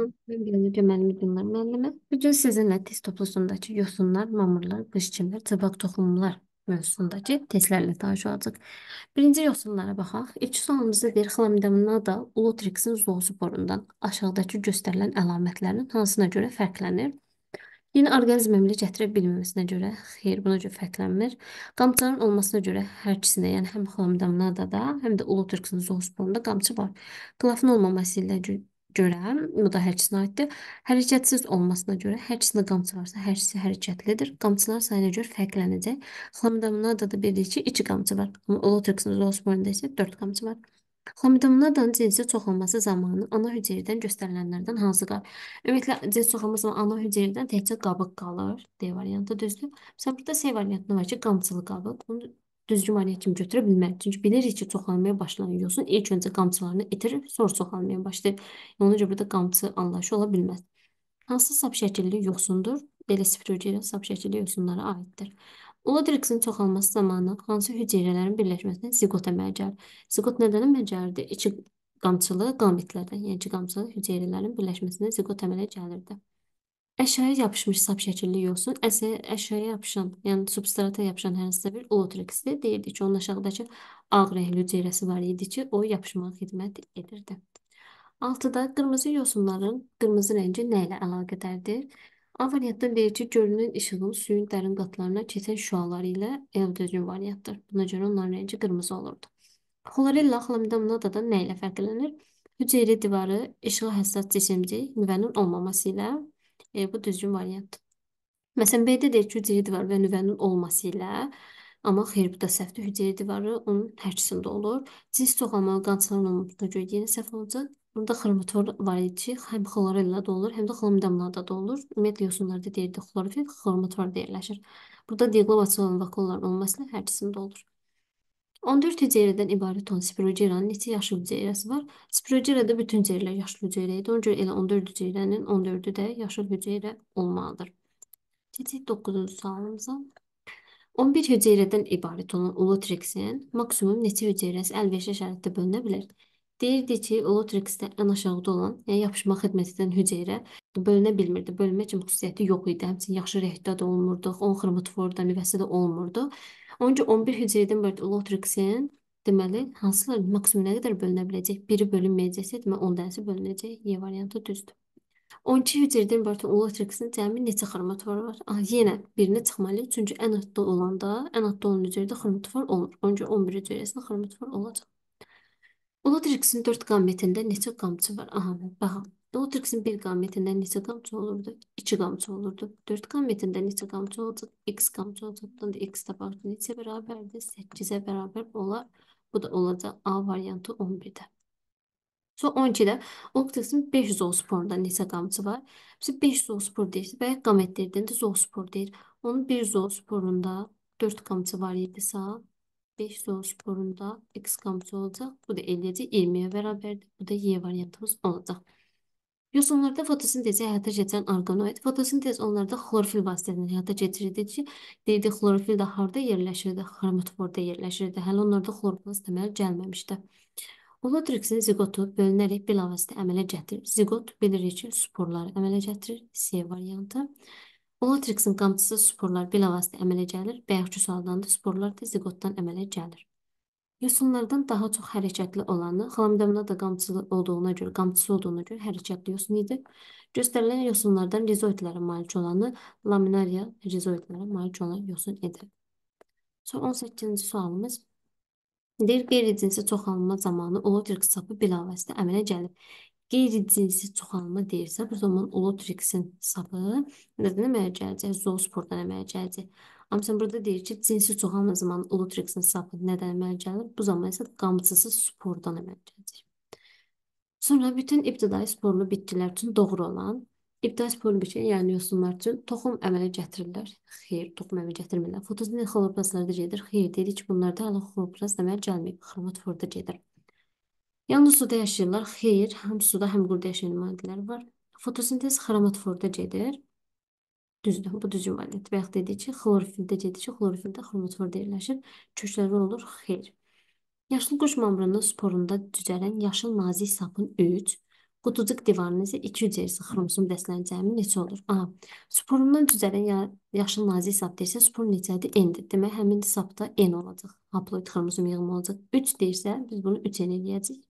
Mən Gözlükçü müəllim Gülnar müəllimə. Bu gün sizinlə test toplusundakı yosunlar, mamırlar, qışçınlar, cıvaq toxumlar mövzusundakı testlərlə tanış olacaq. Birinci yosunlara baxaq. İlk sualımızda bir xlamidamnada Ulutrixin zoosporundan aşağıdakı göstərilən əlamətlərin hansına görə fərqlənir? Yeni orqanizm əmələ gətirə bilməməsinə görə, xeyr, buna görə fərqlənmir. Qamçıların olmasına görə hər ikisində, yəni həm xlamidamnada da, həm də Ulutrixin zoosporunda qamçı var. Qlafın olmaması ilə görə bu da hərçisinə aiddir. Hərəkətsiz olmasına görə hərçisinə qamçı varsa, hərçisi hərəkətlidir. Qamçılar sayına görə fərqlənəcək. Xlamidamnadada bildik ki, 2 qamçı var. Amma Olotrixin zoosporunda isə 4 qamçı var. Xlamidamnadanın cinsi çoxalması zamanı ana hüceyrədən göstərilənlərdən hansı qalır? Ümumiyyətlə cins çoxalması zaman ana hüceyrədən təkcə qabıq qalır. D variantı düzdür. Məsələn, burada C variantında var ki, qamçılı qabıq. Bunu düzgün variantını götürə bilməz. Çünki bilirik ki, çoxalmaya başlayan yosun ilk öncə qamçılarını itirir, sonra çoxalmaya başlayır. Ona görə burada qamçı anlayışı ola bilməz. Hansı sap şəkilli yosundur? Belə sifrogeya sap şəkilli yosunlara aiddir. Oladriksin çoxalması zamanı hansı hüceyrələrin birləşməsinə zigot əmələ gəlir? Zigot nədən əmələ gəlirdi? İki qamçılı qamitlərdən, yəni ki, qamçılı hüceyrələrin birləşməsinə zigot əmələ gəlirdi. Əşyaya yapışmış sap şəkilli yosun əsəyə əşyaya yapışan, yəni substrata yapışan hər hansı bir ulotrexdir. Deyirdik ki, onun aşağıdakı ağ rəngli hüceyrəsi var idi ki, o yapışmağa xidmət edirdi. 6-da qırmızı yosunların qırmızı rəngi nə ilə əlaqədardır? A variantda deyir ki, görünən işığın suyun dərin qatlarına keçən şüaları ilə evdözgün variantdır. Buna görə onların rəngi qırmızı olurdu. Xlorella xlamidamnada nə ilə fərqlənir? Hüceyrə divarı, işığa həssas cisimcik, nüvənin olmaması ilə E, bu düzgün variantdır. Məsələn, B-də deyir ki, hüceyrə divarı və nüvənin olması ilə Amma xeyribdə səhvdir. Hüceyrə divarı onun hərçisində olur. Cins çoxalmalı qançaların olmadığına görə yeni səhv olacaq. Burada xromator var idi. Həm xlorella da olur, həm də xlamidamlarda da olur. Ümumiyyətlə yosunlarda deyirdi xlorofil, xromator deyirləşir. Burada diqlobaçalan vakolların olması ilə hərçisində olur. 14 hüceyrədən ibarət olan spirogeranın neçə yaşıl hüceyrəsi var? Spirogerada bütün hüceyrələr yaşıl hüceyrə idi. Ona görə elə 14 hüceyrənin 14-ü də yaşıl hüceyrə olmalıdır. Keçək 9-cu sualımıza. 11 hüceyrədən ibarət olan olotriksin maksimum neçə hüceyrəsi əlverişli şəraitdə bölünə bilər? Deyirdi ki, olotriksdə ən aşağıda olan, yəni yapışma xidmət edən hüceyrə bölünə bilmirdi. Bölünmə kimi xüsusiyyəti yox idi. Həmçinin yaxşı rehidrad olmurdu, 10 xromatforda nüvəsi də olmurdu. Onca 11 hüceyrədən ibarət lotriksin deməli hansılar maksimum nə qədər bölünə biləcək? Biri bölünməyəcəksə, deməli 10 dənəsi bölünəcək. Y variantı düzdür. 12 hüceyrədən ibarət lotriksin cəmi neçə xromatoru var? Ah, yenə birini çıxmalıyıq. Çünki ən adda olanda, ən adda olan hüceyrədə xromator olmur. Onca 11 hüceyrəsində xromator olacaq. Lotriksin 4 qambetində neçə qamçı var? Aha, baxaq. Doğu Türk'ün bir gametinden neçə qamçı olurdu? 2 qamçı olurdu. Dört gametinden neçə qamçı olacaq? X qamçı olacaqdan da X də artı neçə bərabərdir? beraber ə olar. Bu da olacaq A variantı 11'də. Sonra 12'də Optics'in 5 zoosporunda neçə qamçı var? Biz 5 zoospor deyirik və ya qamet zoospor deyir. Onun bir zoosporunda 4 qamçı var sağ, 5 zoosporunda X qamçı olacak. Bu da 50 20'ye 20 Bu da Y varyantımız olacak. Yosunlarda fotosintezi həyata keçirən orqanoid fotosintez onlarda xlorofil vasitəsilə həyata keçirildici deyildi. Xlorofil də harda yerləşirdi? Xromatforda yerləşirdi. Hələ onlarda xloroplast əmələ gəlməmişdi. Olotriksin zigotu bölünərək bilavasitə əmələ gətirir. Zigot bilirik ki, sporları əmələ gətirir. C variantı. Olotriksin qamçısı sporlar bilavasitə əmələ gəlir. Bayaqçı sualdan da sporlar da zigotdan əmələ gəlir. Yosunlardan daha çox hərəkətli olanı, xlamidamına da qamçılı olduğuna görə, qamçısı olduğuna görə hərəkətli yosun idi. Göstərilən yosunlardan rizoidlərə malik olanı, laminariya rizoidlərə malik olan yosun idi. Sonra 18-ci sualımız. Deyir, qeyri-cinsi çoxalma zamanı olotrix sapı bilavasitə əmələ gəlib. Qeyri-cinsi çoxalma deyirsə, bu zaman olotrixin sapı nədən əmələ gələcək? Zoospordan əmələ gələcək. Ancaq burada deyir ki, cinsi çoxalma zamanı olutreksin sapı nədən əmələ gəlir? Bu zaman isə qamçısı spordan əmələ gəlir. Sonra bütün ibtidai sporlu bitkilər üçün doğru olan İbtidai sporlu bitki, yəni yosunlar üçün toxum əmələ gətirirlər. Xeyr, toxum əmələ gətirmirlər. Fotosinez xloroplaslarda gedir. Xeyr, dedik ki, bunlarda hələ xloroplas əmələ gəlməyib. Xromatforda gedir. Yalnız suda yaşayırlar. Xeyr, həm suda, həm qurda yaşayan maddələr var. Fotosintez xromatforda gedir. Düzdür, bu düzgün variantdır. Və yaxud dedik ki, xlorofildə gedir ki, xlorofildə xromatfor deyirləşir, kökləvər olur, xeyr. Yaşıl quş membranının sporunda cücərən yaşıl nazik sapın 3, qutucuq divarının isə 2 hüceyrəsi xromosom dəstələrinin cəmi neçə olur? Aha, sporundan cücərən ya yaşıl nazik sap deyirsə, spor neçədir? N-dir. Demək, həmin sapda N olacaq. Haploid xromosom yığımı olacaq. 3 deyirsə, biz bunu 3 eləyəcəyik.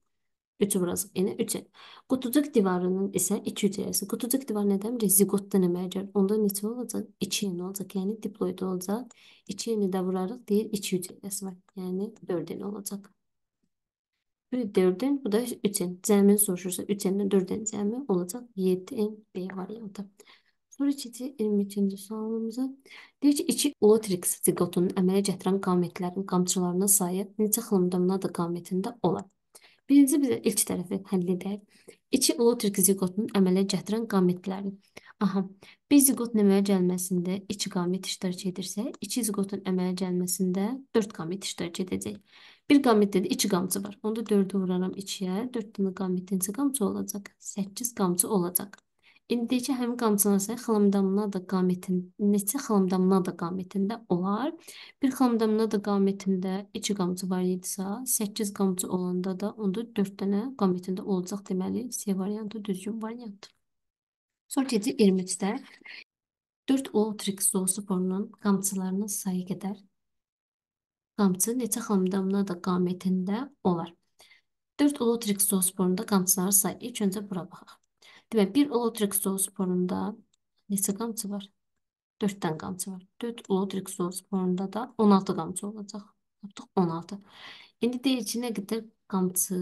3-ü vurasıq n-ə yəni 3-ə. Qutucuq divarının isə 2-3 əyəsi. Qutucuq divar nədən bilir? Zigotdan əmələ gəlir. Onda neçə olacaq? 2n olacaq. Yəni diploid olacaq. 2n-i də vurarıq. Deyir 2-3 əyəsi var. Yəni 4n olacaq. Bu 4n, bu da 3n. Cəmin soruşursa 3n-dən 4n cəmi olacaq. 7n B variantı. Sonra keçir 23-cü sualımıza. Deyir ki, 2 ulotrix zigotunun əmələ gətirən qametlərin qamçılarının sayı necə xılımdamına da qametində olar? Birinci bizə ilk tərəfi həll edək. İki ulu türk ziqotunun əmələ gətirən qametləri. Aha, bir ziqotun əmələ gəlməsində iki qamet iştirak edirsə, iki ziqotun əmələ gəlməsində dörd qamet iştirak edəcək. Bir qametdə də iki qamçı var. Onda dördü vuraram ikiyə, dörd dənə qametin qametə qamçı olacaq. Səkkiz qamçı olacaq. İndiki həmin qamçılansa xılamdamnada qamətin neçə xılamdamnada qamətində olar. Bir xılamdamnada qamətində 2 qamçı var idisə, 8 qamçı olanda da onda 4 dənə qamətində olacaq deməli C variantı düzgün variantdır. Sonra keçir 23-də 4 O triksosu borunun qamçılarının sayı qədər qamçı neçə xılamdamnada qamətində olar. 4 O triksosu borunda qamçıların sayı. İlk öncə bura baxaq. Demək, bir olotrexol sporunda neçə qamçı var? 4 dənə qamçı var. 4 olotrexol sporunda da 16 qamçı olacaq. Artıq 16. İndi deyir ki, nə qədər qamçı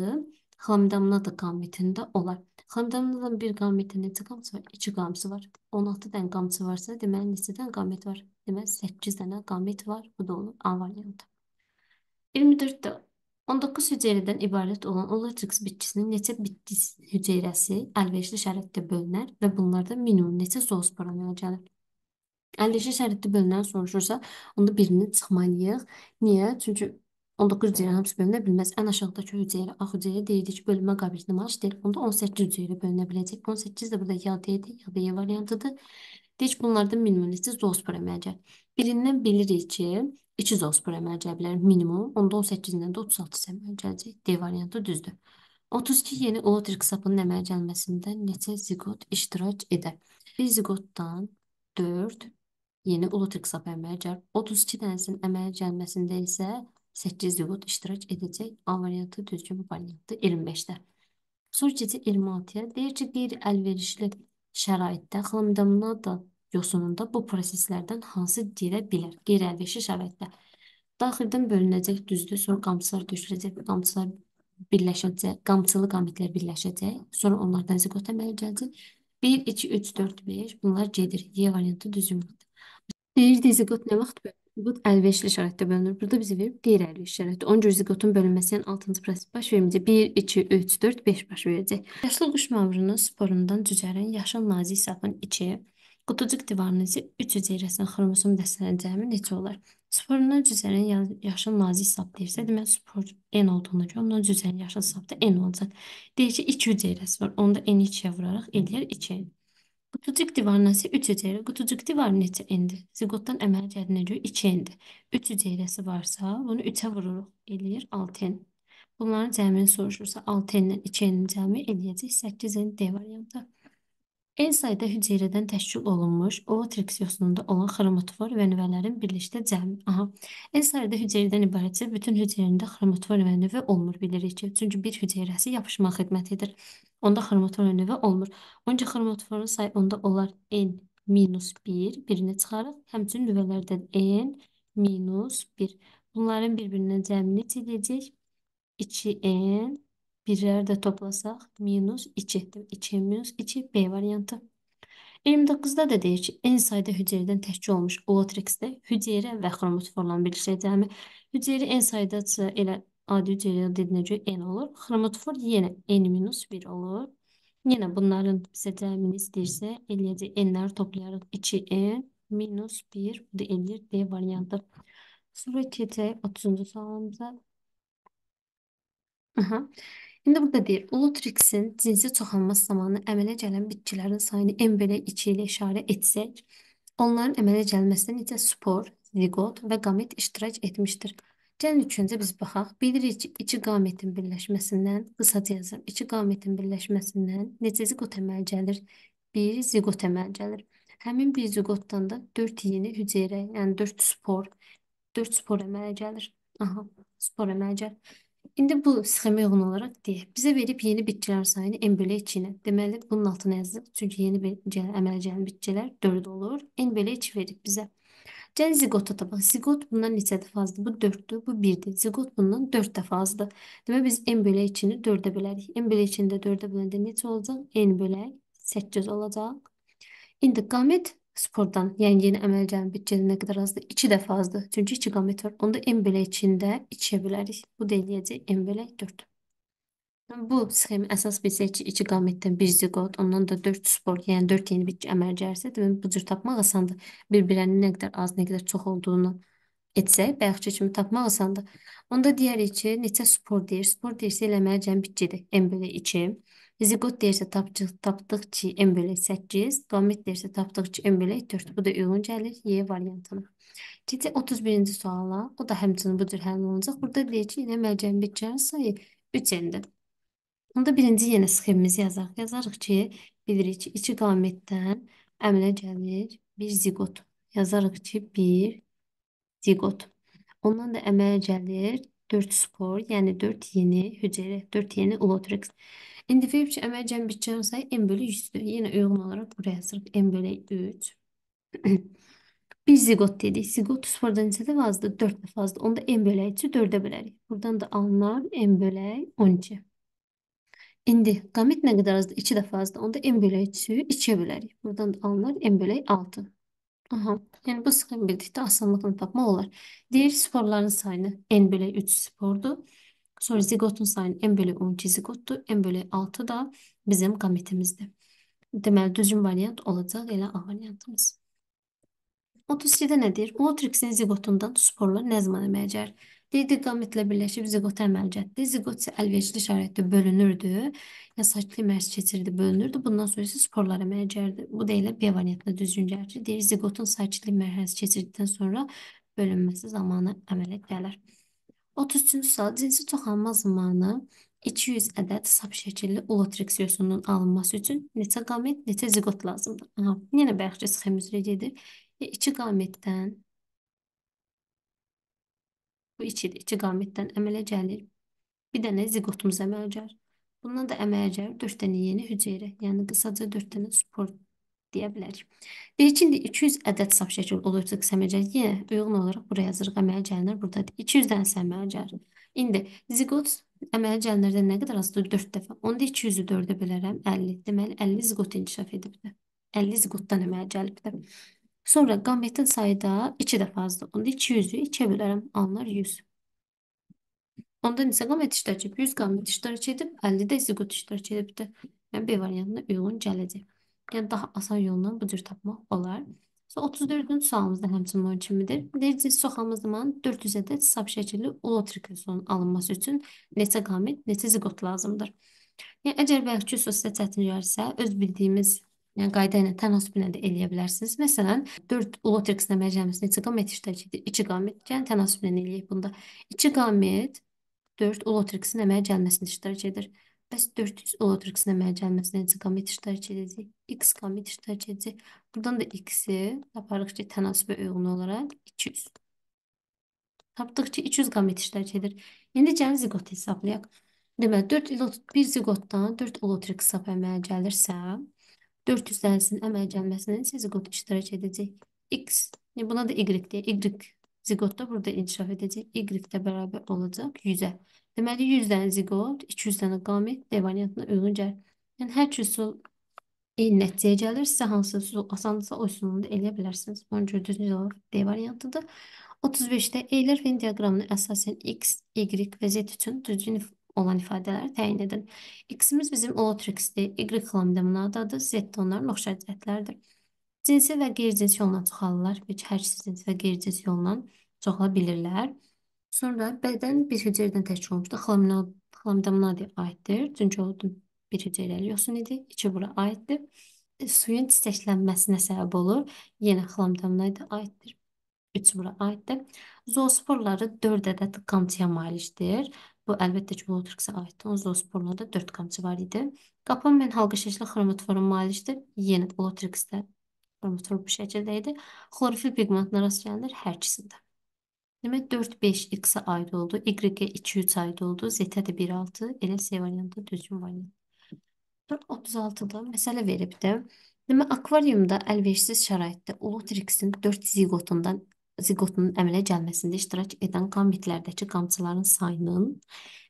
xlamidamnada qamitində olar. Xlamidamnadan bir qamitdə neçə qamçı var? 2 qamçı var. 16 dənə qamçı varsa, deməli neçə dənə qamit var? Deməli 8 dənə qamit var. Bu da olur A variantı. 24-də 19 hüceyrədən ibarət olan Olatrix bitkisinin neçə bitki hüceyrəsi əlverişli şəraitdə bölünər və bunlardan minimum neçə zoospora əmələ gəlir? Əlverişli şəraitdə bölünən soruşursa, onda birini çıxmalıyıq. Niyə? Çünki 19 hüceyrə hamısı bölünə bilməz. Ən aşağıdakı hüceyrə, A hüceyrə deyirdik ki, bölünmə qabiliyyətini maaş deyil. Onda 18 hüceyrə bölünə biləcək. 18 də burada ya D-dir, ya B variantıdır. Deyək bunlardan minimum neçə zoospora əmələ gəlir? Birindən bilirik ki, 230 bura mərcə bilərik minimum, onda 18-dən də 36 əmələ gələcək. D variantı düzdür. 32 yeni Ulotrik sapının əmələ gəlməsində neçə zigot iştirak edər? 1 zigotdan 4 yeni Ulotrik sapı əmələ gəlir. 32 dənəsinin əmələ gəlməsində isə 8 zigot iştirak edəcək. A variantı düzgün variantı 25-də. Sonra keçir 26-ya. Deyir ki, qeyri-əlverişli şəraitdə xlamidamına da yosununda bu proseslərdən hansı girə bilər? Qeyri-əlverişli şəraitdə daxildən bölünəcək düzdür, sonra qamçılar götürəcək, qamçılar birləşəcək, qamçılı qamitlər birləşəcək, sonra onlardan ziqot əmələ gələcək. 1, 2, 3, 4, 5 bunlar gedir. Y variantı düzgündür. Deyirdi ziqot nə vaxt bölünür? Ziqot əlverişli şəraitdə bölünür. Burada bizə verib qeyri-əlverişli şəraitdə. Ona görə ziqotun bölünməsinin yəni 6-cı proses baş verməyəcək. 1, 2, 3, 4, 5 baş verəcək. Yaşlı quş məmurunun sporundan cücərin yaşıl nazik sapın içi Qutucuq divarının 300 hecrəsinin xromosom dəstələrinin cəmi neçə olar? Sporundan cüzənin yaşıl nazik sap deyirsə, demək spor n olduğuna görə ondan cüzənin yaşıl sapda n olacaq. Deyir ki, 200 hecrəsi var. Onda n 2-yə vuraraq eləyər 2n. Qutucuq divarının 300 hecrə. Qutucuq divarı neçə n-dir? Zigotdan əmələ gəldiyinə görə 2n-dir. 300 hecrəsi varsa, bunu 3-ə vururuq, eləyir 6n. Bunların cəmini soruşursa, 6n-dən 2n-in cəmi eləyəcək 8n D variantı. En sayda hüceyrədən təşkil olunmuş Olatrix yosununda olan xromatfor və nüvələrin birlikdə cəmi. Aha. En sayda hüceyrədən ibarətsə bütün hüceyrəndə xromatfor və nüvə olmur bilirik ki. Çünki bir hüceyrəsi yapışma xidmət edir. Onda xromatfor və nüvə olmur. Onca xromatforun sayı onda olar n minus 1 birini çıxarıq. Həmçinin nüvələrdə n minus 1. Bunların bir-birindən cəmini necə edəcək? 2n Birler de toplasak minus 2. 2 minus 2 B variantı. 29-da da deyir ki, en sayda hüceyrədən təhkil olmuş olotrexdə hüceyrə və xromotiforla birləşir cəmi. Hüceyrə en saydaca elə adi hüceyrə dediyinə görə n olur. Xromotifor yenə n-1 olur. Yenə bunların bizə cəmini istəyirsə, eləyəcək n-ləri toplayarıq. 2n minus 1, bu da eləyir D variantı. Sonra keçək 30-cu sualımıza. Aha. İndi burada deyir, Ulutrixin cinsi çoxalması zamanı əmələ gələn bitkilərin sayını n belə 2 ilə işarə etsək, onların əmələ gəlməsinə necə spor, zigot və qamet iştirak etmişdir. Gəlin üçüncə biz baxaq. Bilirik ki, iki qametin birləşməsindən, qısaca yazıram, iki qametin birləşməsindən necə zigot əmələ gəlir? Bir zigot əmələ gəlir. Həmin bir zigotdan da 4 yeni hüceyrə, yəni 4 spor, 4 spor əmələ gəlir. Aha, spor əmələ gəlir. İndi bu sxemə uyğun olaraq D. Bizə verib yeni bitkilər sayını n bölü 2 ilə. Deməli, bunun altına yazırıq. Çünki yeni bitkilər, əmələ gələn bitkilər 4 olur. n bölü 2 verib bizə. Gəlin zigota tapaq. Zigot bundan neçə dəfə azdır? Bu 4-dür, bu 1-dir. Zigot bundan 4 dəfə azdır. Demək, biz n bölü 2-ni 4-ə bilərik. n bölü 2-ni də 4-ə biləndə neçə olacaq? n bölü 8 olacaq. İndi qamət spordan yəni yeni əmələ gələn büdcənin nə qədər azdır? 2 dəfə azdır. Çünki 2 qamət var. Onda Embele 2-ni də 2-yə bilərik. Bu da eləyəcək Embele 4. Bu sxem əsas bilsək ki, 2 qamətdən 1 ziqot, ondan da 4 spor, yəni 4 yeni bitki əmələ gəlirsə, demək bu cür tapmaq asandır. Bir-birlərinin nə qədər az, nə qədər çox olduğunu etsək, bayaqçı kimi tapmaq asandır. Onda deyərik ki, neçə spor deyir? Spor deyirsə eləməyə gələn bitkidir. M bölü 2. Zigot deyirsə tapcıq, tapdıqçı M bölü 8, domit deyirsə tapdıqçı M bölü 4. Bu da uyğun gəlir Y variantına. Keçək 31-ci suala. O da həmçinin bu cür həll olunacaq. Burada deyir ki, yenə mərcənin bitkilərin sayı 3-dir. Onda birinci yenə sxemimizi yazarıq. Yazarıq ki, bilirik ki, 2 qametdən əmələ gəlir 1 zigot. Yazarıq ki, 1 zigot. Ondan da əmələ gəlir 4 spor, yəni 4 yeni hüceyrə, 4 yeni ulotrix. İndi verb ki, əməl cəm bitcənin sayı n bölü 100-dür. Yenə uyğun olaraq buraya yazırıq n bölü 3. Bir zigot dedik. Zigot sıfırdan neçədə azdır? 4 dəfə azdır. Onda n bölək 3-ü 4-ə bölərik. Buradan da alınar n bölək 12. İndi qamit nə qədər azdır? 2 dəfə azdır. Onda n bölək 3-ü 2-yə bölərik. Buradan da alınar n bölək 6. Aha, yəni bu sxemi bildikdə asanlıqla tapmaq olar. Deyir sporların sayını n bölək 3 spordur. Sonra zigotun sayının n bölü 12 zigotdur. n bölü 6 da bizim qametimizdir. Deməli, düzgün variant olacaq elə A variantımız. 32-də nə deyir? Matrixin zigotundan sporlar nə zaman əməlcər? Deydi, qametlə birləşib zigot əməlcətdir. Zigot isə əlverişli şəraitdə bölünürdü. Ya sakitli məhz keçirdi, bölünürdü. Bundan sonra isə sporlar əməlcərdir. Bu da elə B variantına düzgün gəlir. Deyir, zigotun sakitli mərhələsi keçirdikdən sonra bölünməsi zamanı əmələ gələr. 33-cü sual cinsi çoxalma zamanı 200 ədəd sap şəkilli ulotrix yosununun alınması üçün neçə qamet, neçə zigot lazımdır? Aha, yenə bayaqca sxem üzrə gedir. E, 2 qametdən bu 2-dir. 2 qametdən əmələ gəlir. Bir dənə zigotumuz əmələ gəlir. Bundan da əmələ gəlir 4 dənə yeni hüceyrə, yəni qısaca 4 dənə spor deyə bilərik. Deyək indi 200 ədəd saf şəkil olursa qısaməcəl yenə uyğun olaraq buraya zırıq əmələ gəlinir. Burada 200 dənəsi əmələ gəlir. İndi zigot əmələ gəlinirdən nə qədər azdır? 4 dəfə. Onda 200-ü 4-ə bölərəm 50. Deməli 50 zigot inkişaf edibdir. 50 zigotdan əmələ gəlibdir. Sonra qametin sayı da 2 dəfə azdır. Onda 200-ü 2-yə bölərəm. Alınar 100. Ondan isə qamet iştirak edib 100 qamet iştirak edib 50 də zigot iştirak edibdir. Yəni B variantına uyğun gələcək. Yəni daha asan yolla bu cür tapmaq olar. So 34-cü sualımızda həmçinin onun kimidir. Derdiz soxalımız zaman 400 ədəd hesab şəkilli ulotrikosunun alınması üçün neçə qamit, neçə zigot lazımdır? Yəni əgər bəlkə ki, sizə çətin gəlirsə, öz bildiyimiz yəni qayda ilə tənasübünə də eləyə bilərsiniz. Məsələn, 4 ulotriks nəməcəmiz neçə qamit işləyir? 2 qamit. Yəni tənasübünə eləyək bunda. 2 qamit 4 ulotriksin əməyə gəlməsini iştirak edir. Bəs 400 olatrixinə mənə gəlməsinə necə komit iştirak edəcək? X komit iştirak edəcək. Buradan da x-i taparıq ki, tənasübə uyğun olaraq 200. Tapdıq ki, 200 komit iştirak edir. İndi gəlin ziqot hesablayaq. Deməli, 4 ilot, 1 ziqotdan 4 olatrix hesab əmələ gəlirsə, 400 dənəsinin əmələ gəlməsinə necə ziqot iştirak edəcək? X, buna da y deyək. Y ziqot da burada inkişaf edəcək. Y də bərabər olacaq 100-ə. Deməli 100 dənə ziqot, 200 dənə qamit D variantına uyğun gəlir. Yəni hər cür üsul eyni nəticəyə gəlir. Sizə hansı üsul asandırsa o üsulunu da eləyə bilərsiniz. Onun üçün düzgün cavab D variantıdır. 35-də Eyler Venn diaqramını əsasən x, y və z üçün düzgün olan ifadələri təyin edin. X-imiz bizim Olotrix-dir, Y xlamdaminadadır, Z də onların oxşar cəhətləridir. Cinsi və qeyri-cinsi yolla çoxalırlar, bir hərçsiz cins və qeyri-cins yolla çoxala bilirlər. Sonra bədən bir hüceyrədən təşkil olmuşdu. Xlamino, xlamidamnaya aiddir. Çünki o bir hüceyrəli yoxsun idi. İçi bura aiddir. E, suyun çiçəklənməsinə səbəb olur. Yenə xlamidamnaya aiddir. Üçü bura aiddir. Zoosporları 4 ədəd qamçıya malikdir. Bu əlbəttə ki, Bluetrix-ə aiddir. Onun zoosporlarda 4 qamçı var idi. Qapan mən halqa şəkli xromatofora malikdir. Yenə Bluetrix-də xromator bu şəkildə idi. Xlorofil pigmentlə rast gəlinir hər ikisində. Demək 4, 5 x-ə aid oldu. Y-ə 2, 3 aid oldu. Z-ə də 1, 6. Elə C variantı düzgün variant. 36-da məsələ verib də. Demək akvaryumda əlverişsiz şəraitdə Ulutrix-in 4 zigotundan zigotunun əmələ gəlməsində iştirak edən qambitlərdəki qamçıların sayının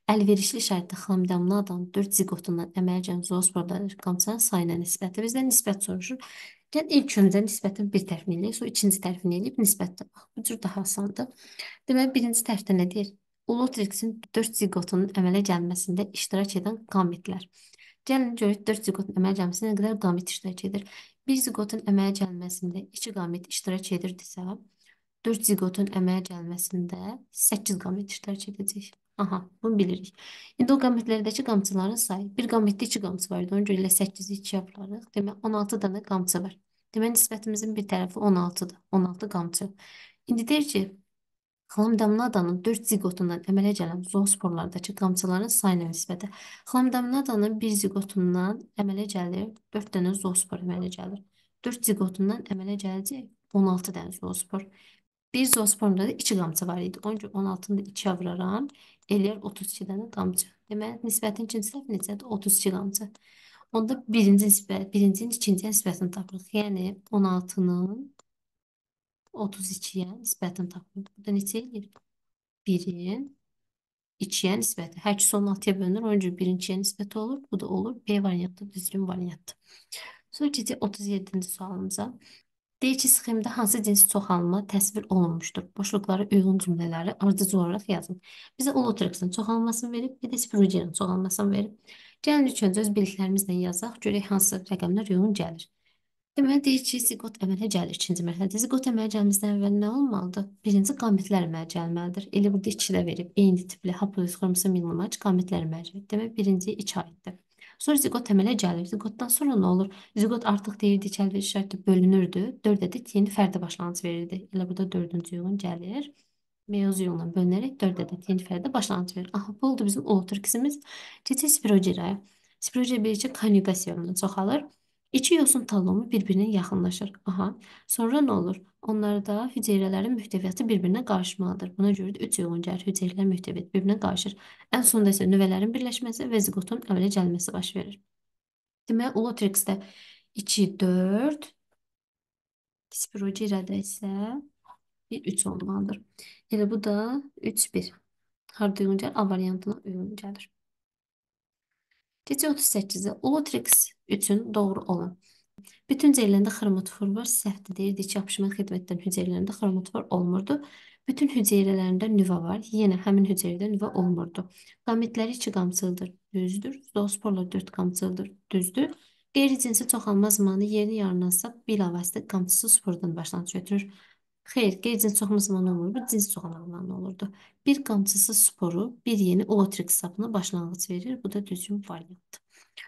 əlverişli şərtdə xlamidamnadan 4 zigotundan əmələ gələn zoosporlardakı qamçıların sayına nisbəti bizdən nisbət soruşur. Yəni ilk cümlədə nisbətən bir tərəfini eləyib, sonra ikinci tərəfini eləyib nisbətdən. Bax, bu cür daha asandır. Deməli, birinci tərəfdə nə deyir? Ultrixin 4 zigotunun əmələ gəlməsində iştirak edən qamitlər. Gəlin görək 4 zigotun əmələ gəlməsində nə qədər qamit iştirak edir. 1 zigotun əmələ gəlməsində 2 qamit iştirak edirdisə, 4 zigotun əmələ gəlməsində 8 qamit iştirak edəcək. Aha, bunu bilirik. İndi o qamətlərdəki qamçıların sayı. Bir qamətdə 2 qamçı var idi. Ona görə elə 8-i 2-yə vurarıq. Demək 16 dənə qamçı var. Demək nisbətimizin bir tərəfi 16-dır. 16 qamçı. İndi deyir ki, Xlamdamnadanın 4 zigotundan əmələ gələn zoosporlardakı qamçıların sayına nisbəti. Xlamdamnadanın 1 zigotundan əmələ gəlir 4 dənə zoospor əmələ gəlir. 4 zigotundan əmələ gələcək 16 dənə zoospor. Bir zosporumda da 2 qamçı var idi. Ona görə 16-nı da 2-yə vuraram. Eləyər 32 dənə qamçı. Deməli, nisbətin ikinci səhv necədir? 32 qamçı. Onda birinci nisbət, birincinin ikinciyə nisbətini tapırıq. Yəni 16-nın 32-yə nisbətini tapırıq. Burada neçə eləyir? 1-in 2-yə nisbəti. Hər ikisi 16-ya bölünür. Onun üçün 1-in 2-yə nisbəti olur. Bu da olur. B variantı düzgün variantdır. Sonra keçək 37-ci sualımıza. Deyir ki, sxemdə hansı cins çoxalma təsvir olunmuşdur? Boşluqlara uyğun cümlələri ardıcıl olaraq yazın. Bizə Olotrix-in çoxalmasını verib, bir də Spruger-in çoxalmasını verib. Gəlin ilk öncə öz biliklərimizlə yazaq, görək hansı rəqəmlər uyğun gəlir. Deməli, deyir ki, ziqot əmələ gəlir ikinci mərhələdə. Ziqot əmələ gəlməzdən əvvəl nə olmalıdır? Birinci qamətlər əmələ gəlməlidir. Elə burada ikilə verib, eyni tipli haploid xromosom minimaç qamətlər əmələ gəlir. Demək, birinci iki aiddir. Sonra ziqot əmələ gəlir. Ziqotdan sonra nə olur? Ziqot artıq deyirdi ki, əlverişli şərti bölünürdü. 4 ədəd yeni fərdə başlanğıc verirdi. Elə burada 4-cü yığın gəlir. Meyoz yolundan bölünərək 4 ədəd yeni fərdə başlanğıc verir. Aha, bu oldu bizim O türkisimiz. Keçək spiroceraya. Spirocer bircə konjugasiyonla çoxalır. İki yosun talomu bir-birinə yaxınlaşır. Aha. Sonra nə olur? Onlarda hüceyrələrin mühtəviyyəti bir-birinə qarışmalıdır. Buna görə də üç uyğun gəlir hüceyrələr mühtəviyyəti bir-birinə qarışır. Ən sonunda isə nüvələrin birləşməsi və zigotun əmələ gəlməsi baş verir. Demək, Ulotrix-də 2, 4, Spirocera'da isə 1, 3 olmalıdır. Elə bu da 3, 1. Harda uyğun gəlir? A variantına uyğun gəlir. Gecə 38-də Ulotrix üçün doğru olan. Bütün hüceyrələrində xromatfor var. Səhvdir, deyirdi ki, yapışma xidmətdən hüceyrələrində xromatfor olmurdu. Bütün hüceyrələrində nüvə var. Yenə həmin hüceyrədə nüvə olmurdu. Qametləri 2 qamçılıdır, düzdür. Zoosporlar 4 qamçılıdır, düzdür. Qeyri-cinsi çoxalma zamanı yerini yarınlansa bilavasitə qamçısı sıfırdan başlanğıc götürür. Xeyr, qeyri-cins çoxalma zamanı olmurdu, cins çoxalma zamanı olurdu. Bir qamçısı sporu, bir yeni ootrix sapına başlanğıc verir. Bu da düzgün variant.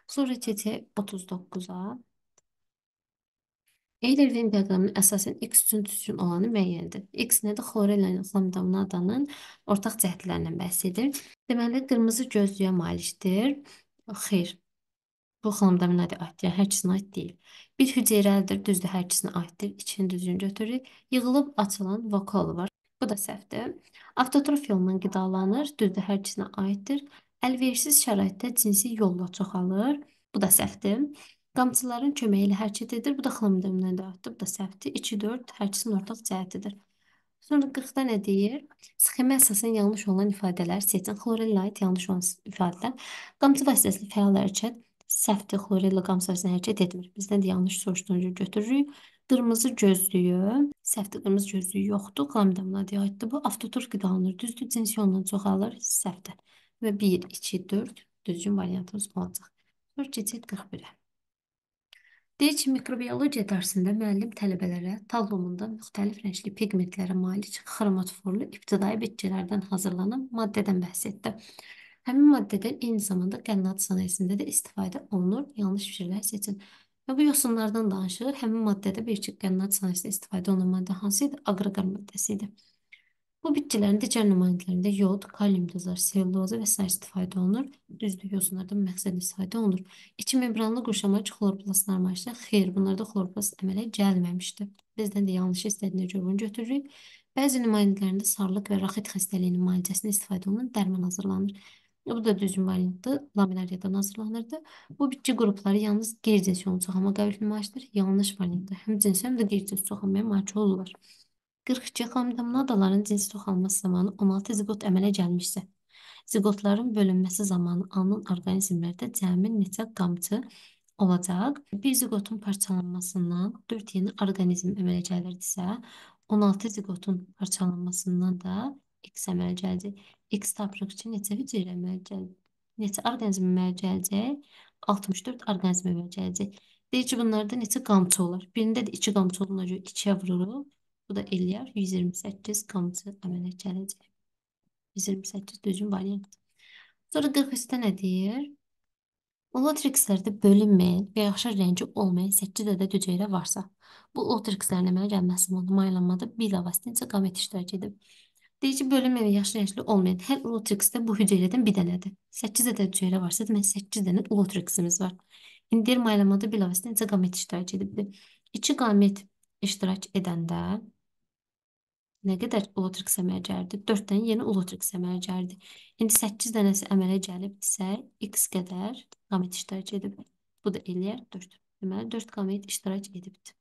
Sonra keçək 39-a. Eyler Venn diaqramının əsasən X üçün düzgün olanı müəyyəndir. X nədir? Xlorel ilə xlamidamnadanın ortaq cəhətlərindən bəhs edir. Deməli, qırmızı gözlüyə malikdir. Xeyr. Bu xlamidamnadi aiddir, yəni hər ikisinə aid deyil. Bir hüceyrəlidir, düzdür, hər ikisinə aiddir. İçini düzgün götürürük. Yığılıb açılan vokal var. Bu da səhvdir. Avtotrof yolla qidalanır, düzdür, hər ikisinə aiddir. Əlverişsiz şəraitdə cinsi yolla çoxalır. Bu da səhvdir. Qamçıların köməyi ilə hərəkət edir. Bu da xılım dövründən dağıtdı. Bu da səhvdir. 2-4 hərçinin ortaq cəhətidir. Sonra 40-da nə deyir? Sxemə əsasən yanlış olan ifadələr seçin. Xlorella aid yanlış olan ifadələr. Qamçı vasitəsilə fəal hərəkət səhvdir. Xlorella qamçı vasitəsilə hərəkət etmir. Bizdən də yanlış soruşturucu götürürük. Qırmızı gözlüyü, səhvdir, qırmızı gözlüyü yoxdur. Qlam damına deyətdi bu. Avtotur qidalanır, düzdür, cins yolla çoxalır, səhvdir. Və 1, 2, 4 düzgün variantımız olacaq. Sonra keçək 41-ə. Deyir ki, mikrobiyologiya dərsində müəllim tələbələrə tablomunda müxtəlif rəngli pigmentlərə malik xromatforlu ibtidai bitkilərdən hazırlanan maddədən bəhs etdi. Həmin maddədən eyni zamanda qənnad sənayesində də istifadə olunur. Yanlış fikirlər seçin. Və bu yosunlardan danışır. Həmin maddədə bir çox qənnad sənayesində istifadə olunan maddə hansı idi? Aqroqar maddəsi idi. Bu bitkilərin digər nümayəndələrində yod, kalium duzlar, sellyuloza və sair istifadə olunur. Düzdür, yosunlardan məqsədli istifadə olunur. İki membranlı qurşamaç xloroplast nərmayışda xeyr, bunlarda xloroplast əmələ gəlməmişdi. Bizdən də yanlış istədiyinə görə bunu götürürük. Bəzi nümayəndələrində sarılıq və raxit xəstəliyinin müalicəsində istifadə olunan dərman hazırlanır. Bu da düzgün variantdır. Laminariyadan hazırlanırdı. Bu bitki qrupları yalnız qeyri-cinsi yonçaxama qabil nümayişdir. Yanlış variantdır. Həm cinsi, həm də qeyri-cinsi yonçaxamaya malik olurlar. 40-cı xamda madaların cins çoxalması zamanı 16 ziqot əmələ gəlmişsə, ziqotların bölünməsi zamanı alınan orqanizmlərdə cəmi neçə qamçı olacaq? Bir ziqotun parçalanmasından 4 yeni orqanizm əmələ gəlirdisə, 16 ziqotun parçalanmasından da X əmələ gələcək. X tapırıq ki, neçə hüceyrə əmələ gələcək? Neçə orqanizm əmələ gələcək? 64 orqanizm əmələ gələcək. Deyir ki, bunlarda neçə qamçı olar? Birində də 2 qamçı olduğuna görə 2-yə vururuq. Bu da eləyər 128 komıtı əmələ gələcək. 128 düzgün variant. Sonra 43-də nə deyir? Lotrixlərdə bölünməyən və yaxşı rəngi olmayan 8 dədə cücəyrə varsa, bu lotrixlərin əmələ gəlməsi maylanmada bilavasitə istiqamət iştirak edib. Deyir ki, bölünməyən və yaxşı rəngli olmayan hər lotrixdə bu hüceyrədən bir dənədir. 8 dədə cücəyrə varsa, demək 8 dənə lotriximiz var. İndi deyir, maylanmada bilavasitə istiqamət iştirak edibdir. 2 qamet iştirak edəndə nə qədər ulotriks əmələ gəldi? 4 dənə yeni ulotriks əmələ gəldi. İndi 8 dənəsi əmələ gəlibdirsə, x qədər qamit iştirak edib. Bu da eləyər 4. Deməli 4 qamit iştirak edibdir.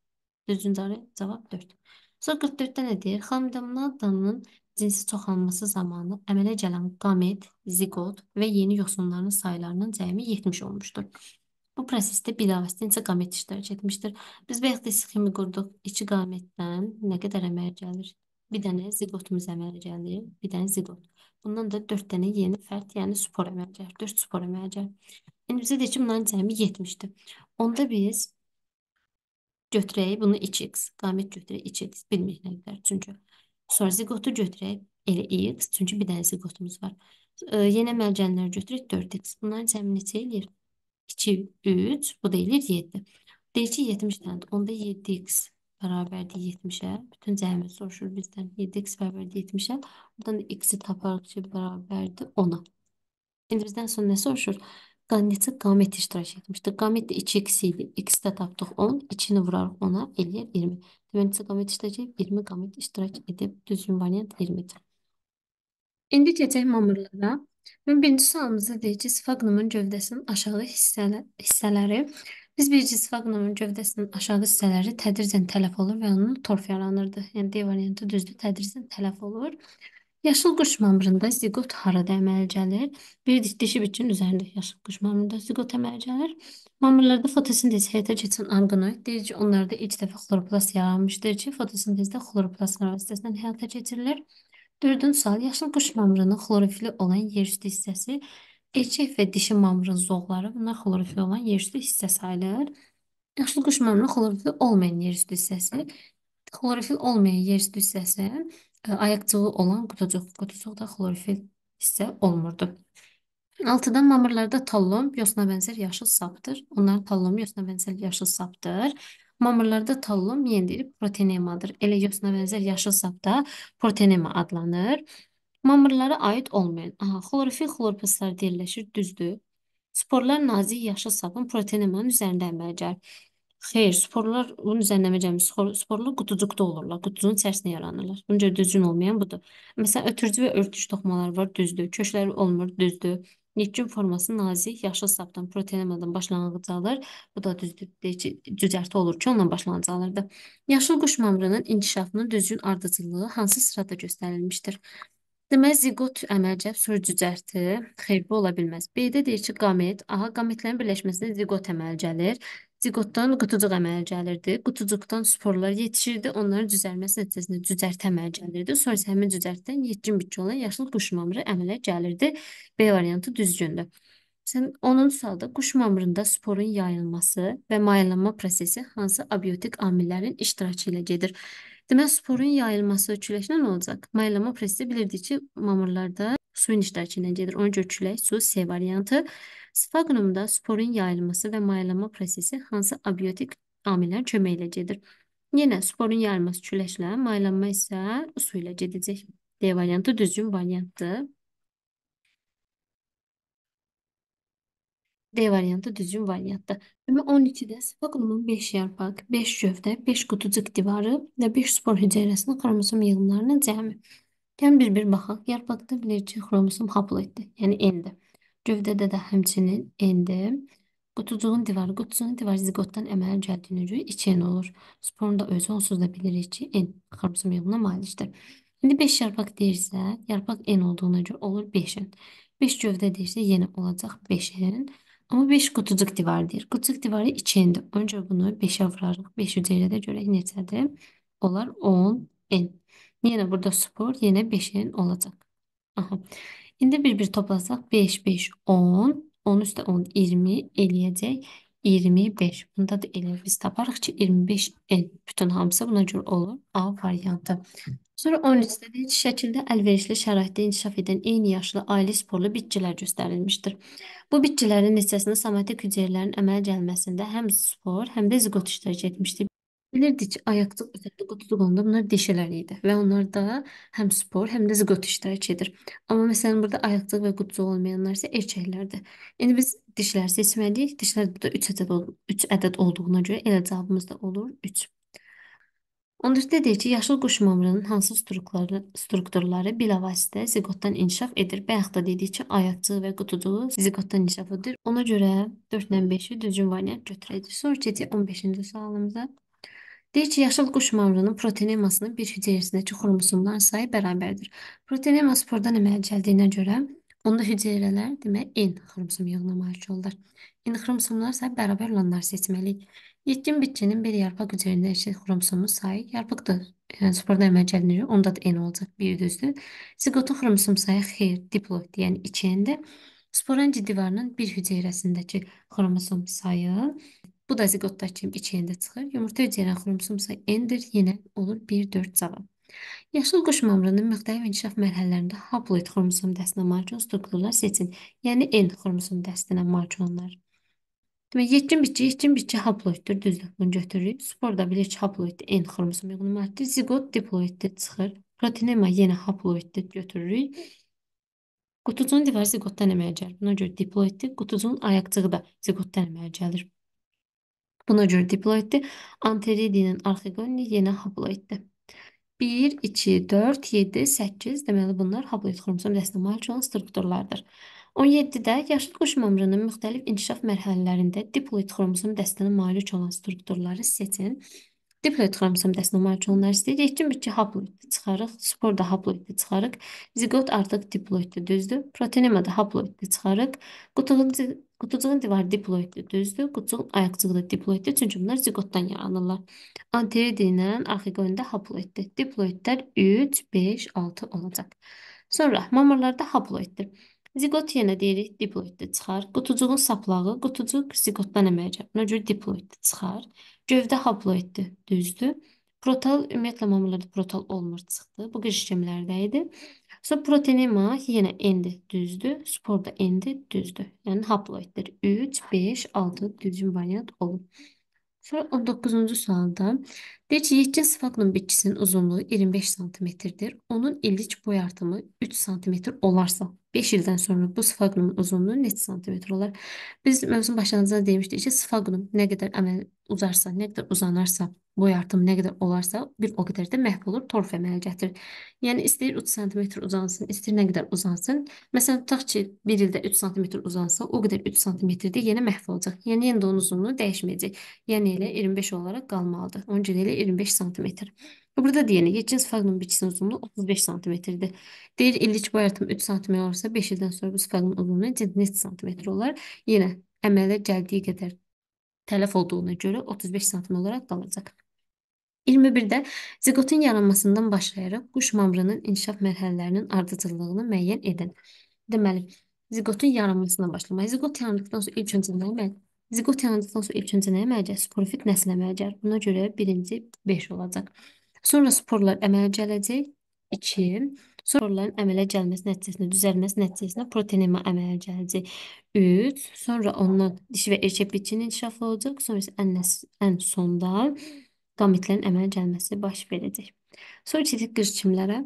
Düzgüncə cavab 4. Sonra 44 dənə deyir, xanımdanın cinsi çoxalması zamanı əmələ gələn qamet, zigot və yeni yosunların sayılarının cəmi 70 olmuşdur. Bu prosesdə bilavasitə neçə qamet iştirak etmişdir? Biz bayaq da sxemi qurduq. 2 qametdən nə qədər əmələ gəlir? Bir dənə ziqotumuz əmələ gəlir, bir dənə ziqot. Bundan da 4 dənə yeni fərd, yəni spor əmələ gəlir, 4 spor əmələ gəlir. İndi bizə deyir ki, bunların cəmi 70-dir. Onda biz götürək bunu 2x, qamət götürək 2x, bilməyik nə qədər. Çünki sonra ziqotu götürək elə x, çünki bir dənə ziqotumuz var. E, yenə əmələ gələnləri götürək 4x. Bunların cəmi neçə eləyir? 2, 3, bu da eləyir 7. Deyir ki, 70 dənədir. Onda 7x bərabərdir 70-ə. Bütün cəmi soruşur bizdən 7x bərabərdir 70-ə. Buradan da x-i taparıq ki, bərabərdir 10-a. İndi bizdən sonra nə soruşur? Qanitsi qamet iştirak etmişdir. Qamet də 2x idi. x-də tapdıq 10, 2-ni vurarıq 10-a, eləyər 20. Deməli, qamet iştirak edib, 20 qamet iştirak edib. Düzgün variant 20-dir. İndi keçək mamırlara. Və birinci sualımızda deyir ki, sifaq qurumun gövdəsinin aşağı hissələ, hissələri Biz birincisi Vaqnamın gövdəsinin aşağı hissələri tədricən tələf olur və onun torf yaranırdı. Yəni D variantı düzdür, tədricən tələf olur. Yaşıl quş mamrında zigot harada əmələ gəlir? Bir dişi bitkinin üzərində yaşıl quş mamrında zigot əmələ gəlir. Mamırlarda fotosintez həyata keçən orqanoid deyir ki, onlarda ilk dəfə xloroplast yaranmışdır ki, fotosintezdə xloroplastlar vasitəsilə həyata keçirilir. Dördüncü sual, yaşıl quş mamırının xlorofili olan yerüstü hissəsi Erkək və dişi mamırın zoğları bunlar xlorofil olan yerüstü hissə sayılır. Yaşıl quş mamırının xlorofil olmayan yerüstü hissəsi. Xlorofil olmayan yerüstü hissəsi e, ayaqcığı olan qutucuq. Qutucuqda xlorofil hissə olmurdu. Altıda mamırlarda tallom yosna bənzər yaşıl sapdır. Onların tallomu yosna bənzər yaşıl sapdır. Mamırlarda tallom yenə deyir protenemadır. Elə yosna bənzər yaşıl sap da protenema adlanır. Mamırlara aid olmayan, aha, xlorofil xlorpaslar diriləşir, düzdür. Sporlar nazik yaşıl sapın protein əmənin üzərində əmələ gəlir. Xeyr, sporlar bunun üzərində əmələ gəlmir. Spor, sporlar qutucuqda olurlar, qutucunun içərisində yaranırlar. Bunca düzgün olmayan budur. Məsələn, ötürücü və örtücü toxumalar var, düzdür. Kökləri olmur, düzdür. Nitqin forması nazik, yaşıl sapdan protein əməlindən başlanğıc alır. Bu da düzdür, cücərti olur ki, ondan başlanğıc alırdı. Yaşıl quş mamrının inkişafının düzgün ardıcıllığı hansı sırada göstərilmişdir? Deməli, zigot əməlcəb sürücücəkdir, xeyirli ola bilməz. B-də deyir ki, qamet. Aha, qametlərin birləşməsində zigot əmələ gəlir. Zigotdan qutucuq əmələ gəlirdi. Qutucuqdan sporlar yetişirdi. Onların düzəlməsi nəticəsində cücərtə əmələ gəlirdi. Sonra isə həmin cücərtdən yetkin bitki olan yaşıl quş mamırı əmələ gəlirdi. B variantı düzgündür. Sən 10-cu sualda quş mamırında sporun yayılması və mayallanma prosesi hansı abiotik amillərin iştirakı ilə gedir? Demək, sporun yayılması küləklə olacaq. Maylama prosesi bilirdik ki, mamırlarda suyun iştirakı ilə gedir. Ona görə külək su C variantı. Sfaqnumda sporun yayılması və maylama prosesi hansı abiotik amillər köməyi ilə gedir? Yenə sporun yayılması küləklə, maylanma isə su ilə gedəcək. D variantı düzgün variantdır. D variantı düzgün variantdır. Demək 12-də sifaq qurumunun 5 yarpaq, 5 gövdə, 5 qutucuq divarı və 5 spor hüceyrəsinin xromosom yığımlarının cəmi. Gəlin bir-bir baxaq. Yarpaqda bilir ki, xromosom haploiddir, yəni N-dir. Gövdədə də həmçinin N-dir. Qutucuğun divarı, qutucuğun divarı zigotdan əmələ gəldiyinə görə 2N olur. Sporun da özü onsuz da bilirik ki, N xromosom yığımına malikdir. İndi 5 yarpaq deyirsə, yarpaq N olduğuna görə olur 5N. 5 gövdə deyirsə, yenə olacaq 5N. Ama 5 kutucuk divardır. Kutucuk divarı içinde. Önce bunu 5'e vurarak 5 üzeri göre görək neçədir. Olar 10 en. Yine burada spor, yine 5 olacak. olacaq. Aha. İndi bir-bir toplasaq 5, 5, 10, 10 üstə 10, 20 eləyəcək. 25. Bunda da elə biz taparıq ki, 25N bütün hamısı buna görə olur A variantı. Sonra 13-də deyir ki, şəkildə əlverişli şəraitdə inkişaf edən eyni yaşlı ailə sporlu bitkilər göstərilmişdir. Bu bitkilərin neçəsində somatik hüceyrələrin əmələ gəlməsində həm spor, həm də zigot iştirak etmişdir. Bilirdik ki, ayaqsız ötəndə qutuduq onda bunlar deşələri idi və onlar da həm spor, həm də ziqot iştirak edir. Amma məsələn burada ayaqsız və qutuduq olmayanlar isə erkəklərdir. İndi biz dişlər seçməliyik. Dişlər burada 3 ədəd, ol 3 ədəd olduğuna görə elə cavabımız da olur 3. 14-də deyir ki, yaşıl quş mamrının hansı strukturları, strukturları bilavasitə ziqotdan inkişaf edir? Bayaq da dedik ki, ayaqcığı və qutucuğu ziqotdan inkişaf edir. Ona görə 4-dən 5-i düzgün variant götürəcəyik. Sonra keçək 15-ci sualımıza. Deyir ki, yaşıl quş mamrının proteinamasının bir hüceyrəsindəki xromosomunların sayı bərabərdir. Proteinama spordan əmələ gəldiyinə görə onda hüceyrələr demək N xromosom yığına malik olurlar. N xromosomlar sayı bərabər olanları seçməliyik. Yetkin bitkinin bir yarpaq üzərindəki xromosomun sayı yarpaqdır. Yəni spordan əmələ gəldiyinə görə onda da N olacaq. Bir düzdür. Zigotu xromosom sayı xeyr, diploid, yəni 2N-dir. Sporangi divarının bir hüceyrəsindəki xromosom sayı Bu da zigotdakı içəyində çıxır. Yumurta ödəyən xromosomsa N-dir. Yenə olur 1-4 cavab. Yaşıl quş mamrının müxtəlif inkişaf mərhələlərində haploid xromosom dəstinə malik olan strukturlar seçin. Yəni N xromosom dəstinə malik olanlar. Demək, yetkin bitki, yetkin bitki haploiddir, düzdür. Bunu götürürük. Spor da bilir ki, haploid N xromosom uyğun maddədir. Zigot diploiddir, çıxır. Proteinema yenə haploiddir, götürürük. Qutucuğun divarı zigotdan əmələ gəlir. Buna görə diploiddir. Qutucuğun ayaqcığı da zigotdan əmələ gəlir. Buna görə diploiddir. Anteridinin arxiqoni yenə haploiddir. 1, 2, 4, 7, 8 deməli bunlar haploid xromosom rəssamı üçün olan strukturlardır. 17-də yaşıl quş mamrının müxtəlif inkişaf mərhələlərində diploid xromosom dəstəsinə malik olan strukturları seçin. Diploid xromosom dəstəsinə malik olanları istəyirik. Çünki ki, haploiddə çıxarıq, sporda haploiddə çıxarıq, zigot artıq diploiddə düzdür. Proteinema da haploiddə çıxarıq, qutuğun Qutucuğun divarı diploiddir, düzdür. Qutucuğun ayaqcığı da diploiddir, çünki bunlar zigotdan yaranırlar. Anterior deyilən arxiqonda haploiddir. Diploidlər 3, 5, 6 olacaq. Sonra mamırlarda haploiddir. Zigot yenə deyirik diploiddir, çıxar. Qutucuğun saplağı, qutucuq zigotdan əmələ gəlir. Buna görə diploiddir, çıxar. Gövdə haploiddir, düzdür. Protal ümumiyyətlə mamırlarda protal olmur çıxdı. Bu qış işləmlərdə idi. Sonra proteinema yine endi düzdü. Spor da endi düzdü. Yani haploiddir. 3, 5, 6 düzgün variant olur. Sonra 19. sualda Deçiyetçi faklın bitkisinin uzunluğu 25 cm'dir. Onun illik boy artımı 3 cm olarsa 5 ildən sonra bu sfaqnumun uzunluğu neçə santimetr olar? Biz mövzunun başlanğıcında demişdik ki, sfaqnum nə qədər əməl uzarsa, nə qədər uzanarsa, boy artımı nə qədər olarsa, bir o qədər də məhv olur, torf əmələ gətirir. Yəni istəyir 3 santimetr uzansın, istəyir nə qədər uzansın. Məsələn, tutaq ki, 1 ildə 3 santimetr uzansa, o qədər 3 santimetrdə yenə məhv olacaq. Yəni yenə yəni də onun uzunluğu dəyişməyəcək. Yəni elə 25 olaraq qalmalıdır. Onun görə elə 25 santimetr. Burada deyəni 7-ci sifaqın biçisinin uzunluğu 35 santimetrdir. Deyir illik boy artımı 3 santimetr olursa 5 ildən sonra bu sifaqın uzunluğu neçə santimetr olar? Yenə əmələ gəldiyi qədər tələf olduğuna görə 35 sm olaraq qalacaq. 21-də zigotun yaranmasından başlayaraq quş mamrının inkişaf mərhələlərinin ardıcıllığını müəyyən edin. Deməli, zigotun yaranmasından başlamaq. Zigot yarandıqdan sonra ilk öncə nə deməli? Ziqot yanıldıqdan sonra ilk öncə nə əmələ gəlir? Sporifit nəsil əmələ gəlir? Buna görə birinci 5 olacaq. Sonra sporlar əmələ gələcək 2. Sonraların əmələ gəlməsi nəticəsində, düzəlməsi nəticəsində proteinema əmələ gələcək. 3. Sonra ondan dişi və erkək bitkinin inkişafı olacaq. Sonra isə ən, ən sonda qamitlərin əmələ gəlməsi baş verəcək. Sonra keçdik qırışçimlərə.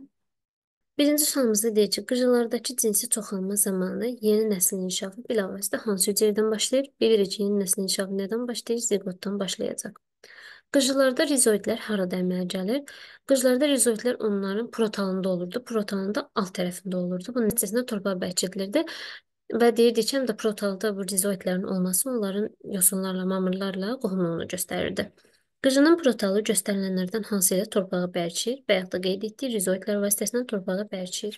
Birinci sualımızda deyir ki, qırılardakı cinsi çoxalma zamanı yeni nəslin inkişafı bilavasitə hansı hüceyrədən başlayır? Bilirik ki, yeni nəslin inkişafı nədən başlayır? Ziqotdan başlayacaq. Qıcılarda rizoidlər harada əmələ gəlir? Qıcılarda rizoidlər onların protalında olurdu. Protalında alt tərəfində olurdu. Bunun nəticəsində torpaq bərkidilirdi. Və deyirdi ki, həm də protalda bu rizoidlərin olması onların yosunlarla, mamırlarla qohumluğunu göstərirdi. Qıcının protalı göstərilənlərdən hansı ilə torpağı bərçir və yaxud da qeyd etdiyi rizoidlər vasitəsilə torpağı bərçir.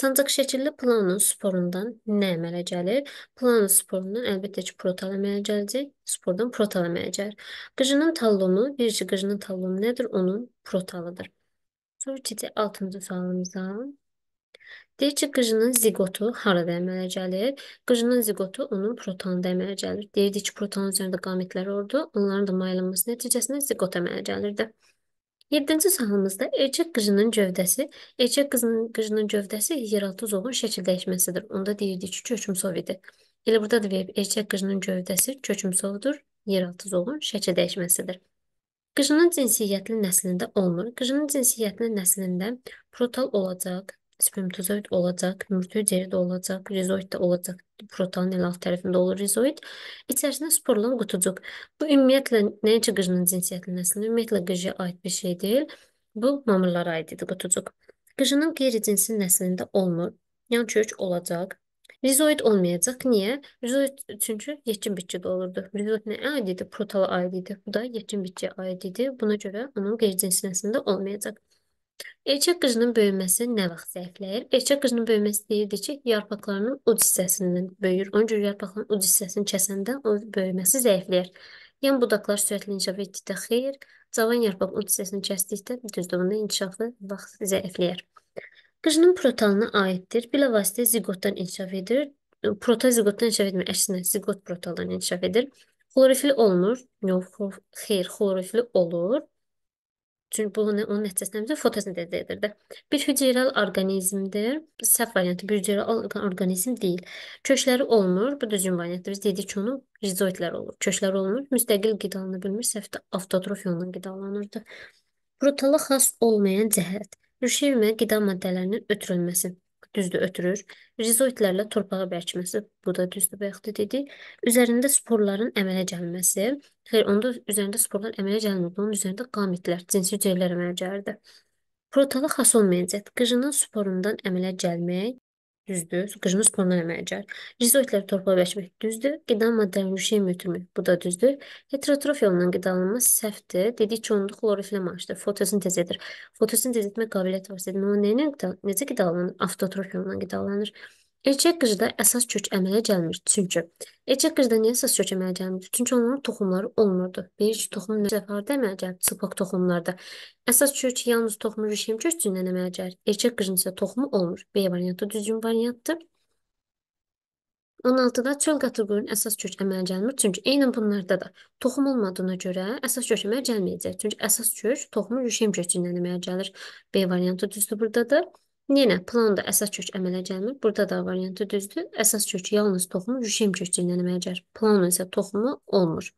Sancaq şəkilli planın sporundan nə əmələ gəlir? Planın sporundan əlbəttə ki, protal əmələ gələcək, spordan protal əmələ gəlir. Qıcının tallumu, bircə qıcının tallumu nədir? Onun protalıdır. Sonra keçək 6-cı sualımıza. Deyir ki, qıjının zigotu harada əmələ gəlir? Qıjının zigotu onun protonunda əmələ gəlir. Deyirdik ki, protonun üzərində qametlər olurdu. Onların da mayılınması nəticəsində zigot əmələ gəlirdi. Yeddinci sualımızda erkək qıjının gövdəsi, erkək qızının qıjının gövdəsi yeraltı zovun şəkil dəyişməsidir. Onda deyirdik ki, kökümsov idi. Elə burada da verib erkək qıjının gövdəsi kökümsovdur, yeraltı zovun şəkil dəyişməsidir. Qıjının cinsiyyətli nəslində olmur. Qıjının cinsiyyətli nəslində protal olacaq, spermatozoid olacaq, mürtü deride olacaq, rizoid də olacaq, protonun en alt tərəfində olur rizoid. İçərisində sporlan qutucuq. Bu ümumiyyətlə nəinki qıjının cinsiyyətinin əslində, ümumiyyətlə qıjıya aid bir şey deyil. Bu mamırlara aid idi qutucuq. Qıjının qeyri-cinsi nəslində olmur. Yan çörük olacaq. Rizoid olmayacaq. Niyə? Rizoid çünki yetkin bitkidə olurdu. Rizoid nə aid idi? Protala aid idi. Bu da yetkin bitkiyə aid idi. Buna görə onun qeyri-cinsi nəslində olmayacaq. Erkək qızının böyüməsi nə vaxt zəifləyir? Erkək qızının böyüməsi deyirdi ki, yarpaqlarının uc hissəsindən böyüyür. Ona görə yarpaqların uc hissəsini kəsəndə o böyüməsi zəifləyir. Yan yəni budaqlar sürətli inkişaf etdikdə xeyir, cavan yarpaq uc hissəsini kəsdikdə düzdür, bunun inkişafı vaxt zəifləyir. Qıcının protanına aiddir. Bilavasitə ziqotdan inkişaf edir. Prota ziqotdan inkişaf etmir, əksinə ziqot protadan inkişaf edir. Xlorofil olmur. Yox, xeyr, xlorofil olur. Çünki bu onun nəticəsində fotosintez edirdi. Bir hüceyrəl orqanizmdir. Səhv variantı bir hüceyrəl orqanizm deyil. Kökləri olmur. Bu düzgün variantdır. Biz dedik ki, onun rizoidlər olur. Kökləri olmur. Müstəqil qidalana bilmir. Səhv də avtotrof yolla qidalanırdı. Protala xas olmayan cəhət. Rüşivmə qida maddələrinin ötürülməsi düzdür ötürür. Rizoidlərlə torpağı bərkiməsi, bu da düzdür bayaq da dedik. Üzərində sporların əmələ gəlməsi. Xeyr, onda üzərində sporlar əmələ gəlmir. Bunun üzərində qamitlər, cinsi hüceyrələr əmələ gəlirdi. Protala xas olmayacaq. Qıjının sporundan əmələ gəlmək. Düzdür. Sıxıcımız fondan əmələ gəlir. Rizoidlər torpağa birləşmək düzdür. Qida maddələrini üşəyə götürmək. Bu da düzdür. Heterotrof yolla qidalanma səhvdir. Dedik ki, onda xlorofillə maaşdır. Fotosintez edir. Fotosintez etmək qabiliyyəti var. Amma nə ilə qida, necə qidalanır? Avtotrof yolla qidalanır. Erkək qıcda əsas kök əmələ gəlmir. Çünki erkək qıcda niyə əsas kök əmələ gəlmir? Çünki onların toxumları olmurdu. Birinci toxum nəfərdə əmələ gəlir, çıplaq toxumlarda. Əsas kök yalnız toxumu rüşim kökçündən əmələ gəlir. Erkək qıcın isə toxumu olmur. B variantı düzgün variantdır. 16-da çöl kateqoriyasının əsas kök əmələ gəlmir. Çünki eynən bunlarda da toxum olmadığına görə əsas kök əmələ gəlməyəcək. Çünki əsas kök toxumu rüşim kökçündən əmələ gəlir. B variantı düzdür buradadır. Yenə planda əsas kök əmələ gəlmir. Burada da variantı yəni düzdür. Əsas kök yalnız toxumu rüşem kökçüyündən əmələ gəlir. Planın isə toxumu olmur.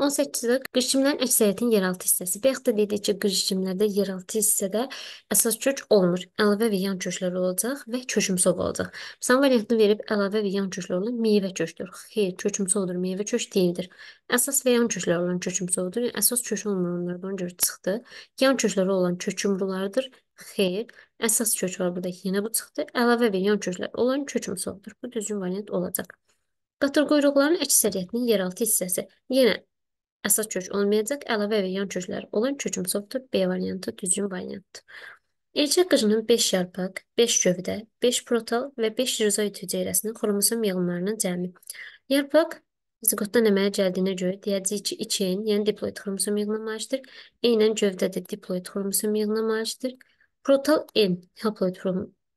18-də qırışımların əksəriyyətin yeraltı hissəsi. Bayaq da dedik ki, qırışımlarda yeraltı hissədə əsas kök olmur. Əlavə və yan köklər olacaq və kökümsov olacaq. Misal variantını verib əlavə və yan köklər olan meyvə kökdür. Xeyr, kökümsovdur, meyvə kök deyildir. Əsas və yan köklər olan kökümsovdur. Yəni əsas kök olmur onlardan görə çıxdı. Yan kökləri olan kökümrulardır. Xeyr. Əsas kök var burada. Yenə bu çıxdı. Əlavə və yan köklər olan kök misalıdır. Bu düzgün variant olacaq. Qatır quyruqların əksəriyyətinin yeraltı hissəsi. Yenə əsas kök olmayacaq. Əlavə və yan köklər olan kök misalıdır. B variantı düzgün variantdır. Elçə qırının 5 yarpaq, 5 gövdə, 5 protal və 5 rizoid hüceyrəsinin xromosom yığımlarının cəmi. Yarpaq zigotdan əmələ gəldiyinə görə deyəcəyik ki, 2N, yəni diploid xromosom yığına malikdir. Eynən gövdə də diploid xromosom yığına malikdir. Protal N haploid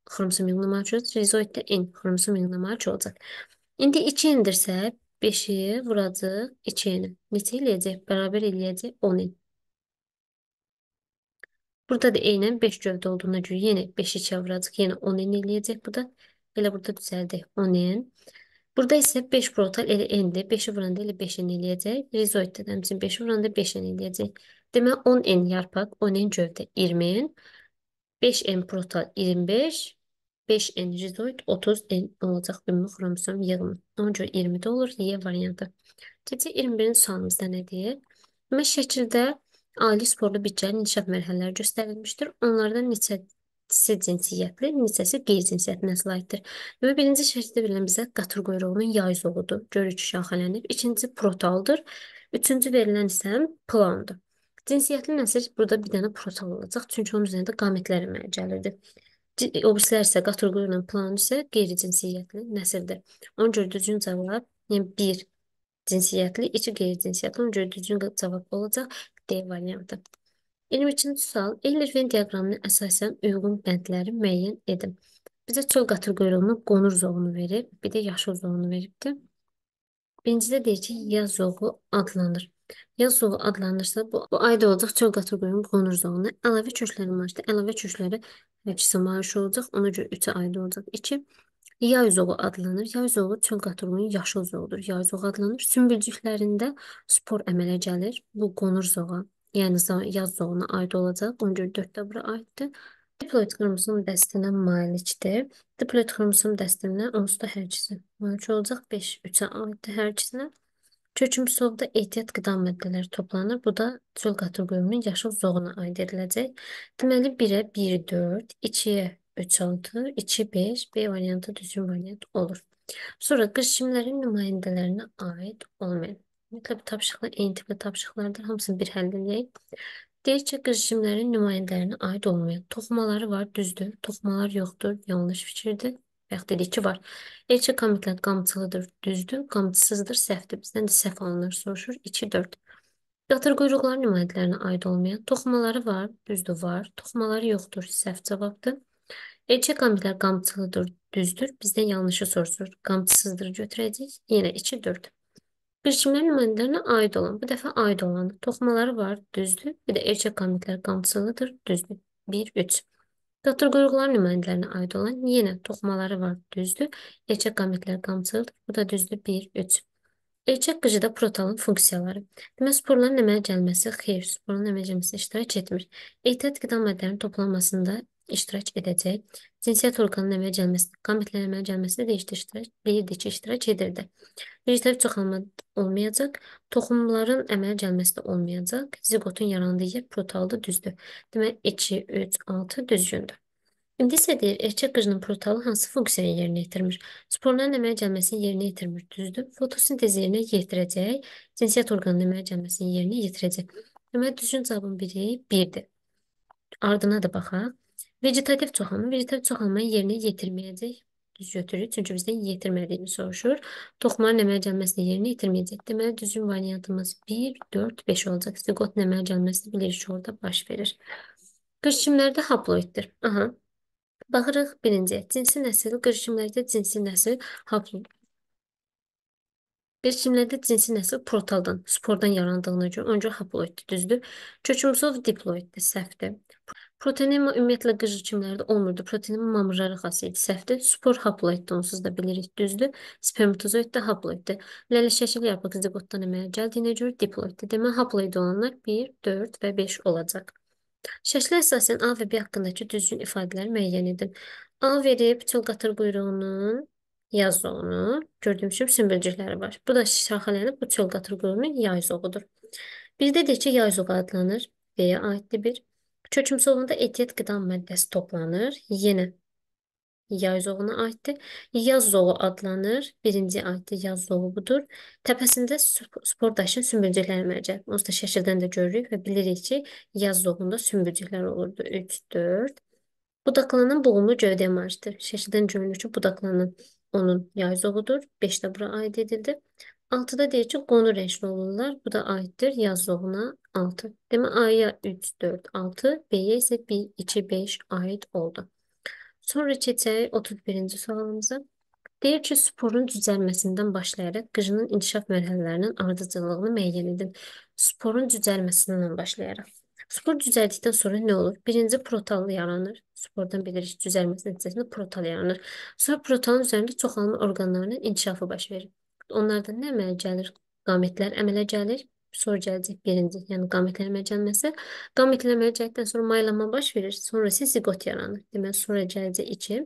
xromosominlə marşı, rizoiddə N xromosominlə marşı olacaq. İndi 2N-dirsə, 5-i vuracaq 2N-ə. Neçə eləyəcək? Bərabər eləyəcək 10N. Burada da N-ə 5 gövdə olduğuna görə yenə 5-i çavıracaq, yenə 10N eləyəcək. Bu da elə burada düzəldik 10N. Burada isə 5 protal elə N-dir. 5-i vuranda elə 5N eləyəcək. Rizoiddə də həmçinin 5-i vuranda 5N eləyəcək. Demək 10N yarpaq, 10N gövdə 20N. 5N proton 25, 5N rizoid, 30N olacaq ümumi xromosom yığımı. Ona görə 20-də olur Y variantı. Cəci 21-ci sualımızda nə deyir? Demək şəkildə ali sporlu bitkilərin inkişaf mərhələləri göstərilmişdir. Onlardan neçəsi cinsiyyətli, neçəsi qeyri-cinsiyyətinə aiddir. Və birinci şəkildə verilən bizə qatır quyruğunun yay zoğudur. Görür ki, şaxələnib. İkinci protaldır. Üçüncü verilən isə plandır. Cinsiyyətli nəsr burada bir dənə proton olacaq, çünki onun üzərində qamətlər əmələ gəlirdi. Obrislər isə qaturqu ilə plan isə qeyri-cinsiyyətli nəsildir. Ona görə düzgün cavab, yəni 1 cinsiyyətli, 2 qeyri-cinsiyyətli, ona görə düzgün cavab olacaq D variantı. 22-ci sual, Eyler-Venn diaqramına əsasən uyğun bəndləri müəyyən edin. Bizə çöl qatır qoyulunu qonur zoğunu verib, bir də yaşıl zoğunu veribdir. Birincidə deyir ki, yaz zoğu adlanır yazı adlandırsa bu, bu ayda olacaq çöl kateqoriyasının qonur zonu. Əlavə kökləri maaşda əlavə kökləri hərəkisi maaşı olacaq. Ona görə 3-ə aid olacaq. 2. Yay zoğu adlanır. Yay zoğu çöl kateqoriyasının yaşıl zoğudur. Yay zoğu adlanır. Sümbülcüklərində spor əmələ gəlir. Bu qonur zoğa, yəni yaz zoğuna aid olacaq. Ona görə 4-də bura aiddir. Diploid xromosom dəstinə malikdir. Diploid xromosom dəstinə onsuz da hər ikisi malik olacaq. 5 3-ə aiddir hər ikisinə. Köküm soğuqda ehtiyat qida maddələri toplanır. Bu da çölqatır qoyumunun yaşıl zoğuna aid ediləcək. Deməli 1-ə 1, 4, 2-yə 3, 6, 2, 5, B variantı düzgün variant olur. Sonra qırışimlərin nümayəndələrinə aid olmayan. Mütləq tapışıqlar eyni tipli tapışıqlardır. Hamısını bir həll edək. Deyir ki, qırışimlərin nümayəndələrinə aid olmayan toxumaları var, düzdür. Toxumalar yoxdur, yanlış fikirdir və yaxud dedik ki, var. Elçi komitlər qamçılıdır, düzdür, qamçısızdır, səhvdir. Bizdən də səhv alınır, soruşur. 2-4. Qatır quyruqları nümayəndələrinə aid olmayan toxumaları var, düzdür, var. Toxumaları yoxdur, səhv cavabdır. Elçi komitlər qamçılıdır, düzdür. Bizdən yanlışı soruşur. Qamçısızdır götürəcəyik. Yenə 2-4. Bilişimlər nümayəndələrinə aid olan, bu dəfə aid olan toxumaları var, düzdür. Bir də elçi komitlər qamçılıdır, düzdür. 1-3. Datirqoyuqların nümayəndələrinə aid olan yenə toxmaları var, düzdür. Erkək qametlər qamçıldır. Bu da düzdür, 1, 3. Erkək qıcıda protalın funksiyaları. Demək, sporların əmələ gəlməsi xeyr, sporların əmələ gəlməsi iştirak etmir. Ehtiyat qida maddələrinin toplanmasında iştirak edəcək. Cinsiyyət orqanının əmələ gəlməsi, qamətlərin əmələ gəlməsi də işte iştirak, deyirdi ki, iştirak edirdi. Vejitativ çoxalma olmayacaq, toxumların əmələ gəlməsi də olmayacaq. Zigotun yarandığı yer protalda düzdür. Demək 2 3 6 düzgündür. İndi isə deyir, erkək qızının protalı hansı funksiyayı yerinə yetirmir? Sporların əmələ gəlməsini yerinə yetirmir, düzdür? Fotosintez yerinə yetirəcək, cinsiyyət orqanının əmələ gəlməsini yerinə yetirəcək. Deməli düzgün cavabın biri 1-dir. Ardına da baxaq. Vegetativ çoxanı vegetativ çoxalmanı yerinə yetirməyəcək. Düz götürürük. Çünki bizdən yetirmədiyini soruşur. Toxumların əmələ gəlməsini yerinə yetirməyəcək. Deməli, düzgün variantımız 1, 4, 5 olacaq. Zigot əmələ gəlməsini bilirik ki, orada baş verir. Qırışımlərdə haploiddir. Aha. Baxırıq birinci. Cinsi nəsil qırışımlərdə cinsi nəsil haploiddir. Qırışımlərdə cinsi nəsil protaldan, spordan yarandığına görə, onca haploiddir, düzdür. Kökümsov diploiddir, səhvdir. Proteinema ümumiyyətlə qış hücumlərdə olmurdu. Proteinema mamırları xasiyyəti səhvdir. Spor haploiddir, onsuz da bilirik, düzdür. Spermatozoid də haploiddir. Lələ şəkil yarpaq ziqotdan əmələ gəldiyinə görə diploiddir. Deməli, haploid olanlar 1, 4 və 5 olacaq. Şəklə əsasən A və B haqqındakı düzgün ifadələri müəyyən edin. A verib çöl qatır quyruğunun yaz zoğunu, gördüyüm üçün sümbülcükləri var. Bu da şaxələnib, bu çöl qatır quyruğunun yay zoğudur. Bir də deyək ki, yay zoğu adlanır. B-yə aiddir bir. Çöküm solunda etil qida maddəsi toplanır. Yenə yay zoğuna aiddir. Yaz zoğu adlanır. Birinci aiddir yaz zoğu budur. Təpəsində spordaşın sümbülcükləri mərcək. Onsuz da şəkildən də görürük və bilirik ki, yaz zoğunda sümbülcüklər olurdu. 3, 4. Budaqlanan boğumlu gövdəyə malicdir. Şəkildən görünür ki, budaqlanan onun yay zoğudur. 5 də bura aid edildi. 6-da deyəcək qonur rəşl olurlar. Bu da aiddir yazılığına 6. Demə A-ya 3, 4, 6, B-yə isə 1, 2, 5 aid oldu. Sonra keçək 31-ci sualımıza. Deyir ki, sporun cücəlməsindən başlayaraq qıcının inkişaf mərhələlərinin ardıcıllığını müəyyən edin. Sporun cücəlməsindən başlayaraq. Spor cücəldikdən sonra nə olur? Birinci protal yaranır. Spordan bilirik cücəlməsi nəticəsində protal yaranır. Sonra protalın üzərində çoxalma orqanlarının inkişafı baş verir. Onlardan nə əmələ gəlir? Qamətlər əmələ gəlir. Sonra gələcək birinci, yəni qamətlər əmələ gəlməsi. Qamətlər əmələ gəldikdən sonra maylanma baş verir. Sonra isə zigot yaranır. Deməli, sonra gələcək iki.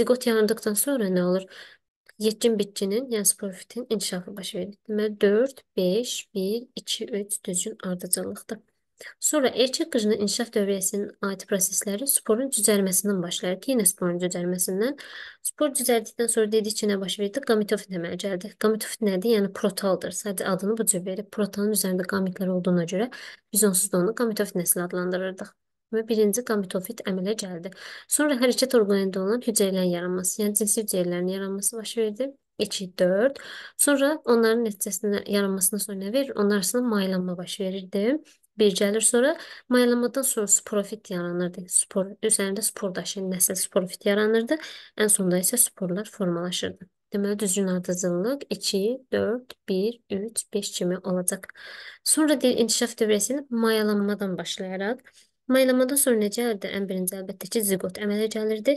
Zigot yarandıqdan sonra nə olur? Yetkin bitkinin, yəni sporofitin inkişafı baş verir. Deməli, 4, 5, 1, 2, 3 düzgün ardıcıllıqdır. Sonra erkək qıcının inkişaf dövriyyəsinin aid prosesləri sporun cücərməsindən başlayır ki, yenə sporun cücərməsindən. Spor cücərdikdən sonra dedik ki, nə baş verdi? Qomitofit əmələ gəldi. Qomitofit nədir? Yəni protaldır. Sadəcə adını bu cür verib. Protanın üzərində qomitlər olduğuna görə biz onsuz da onu qomitofit nəsil adlandırırdıq və birinci qomitofit əmələ gəldi. Sonra hərəkət orqanında olan hüceyrələrin yaranması, yəni cinsi hüceyrələrin yaranması baş verdi. 2, 4. Sonra onların nəticəsində yaranmasına sonra nə verir? Onlar arasında maylanma baş verirdi bir gəlir sonra mayalamadan sonra sporofit yaranırdı. Spor üzərində spordaşın nəsil sporofit yaranırdı. Ən sonda isə sporlar formalaşırdı. Deməli düzgün ardıcıllıq 2, 4, 1, 3, 5 kimi olacaq. Sonra deyir inkişaf dövrəsini mayalanmadan başlayaraq Mayalamadan sonra necə əldə ən birinci əlbəttə ki, zigot əmələ gəlirdi.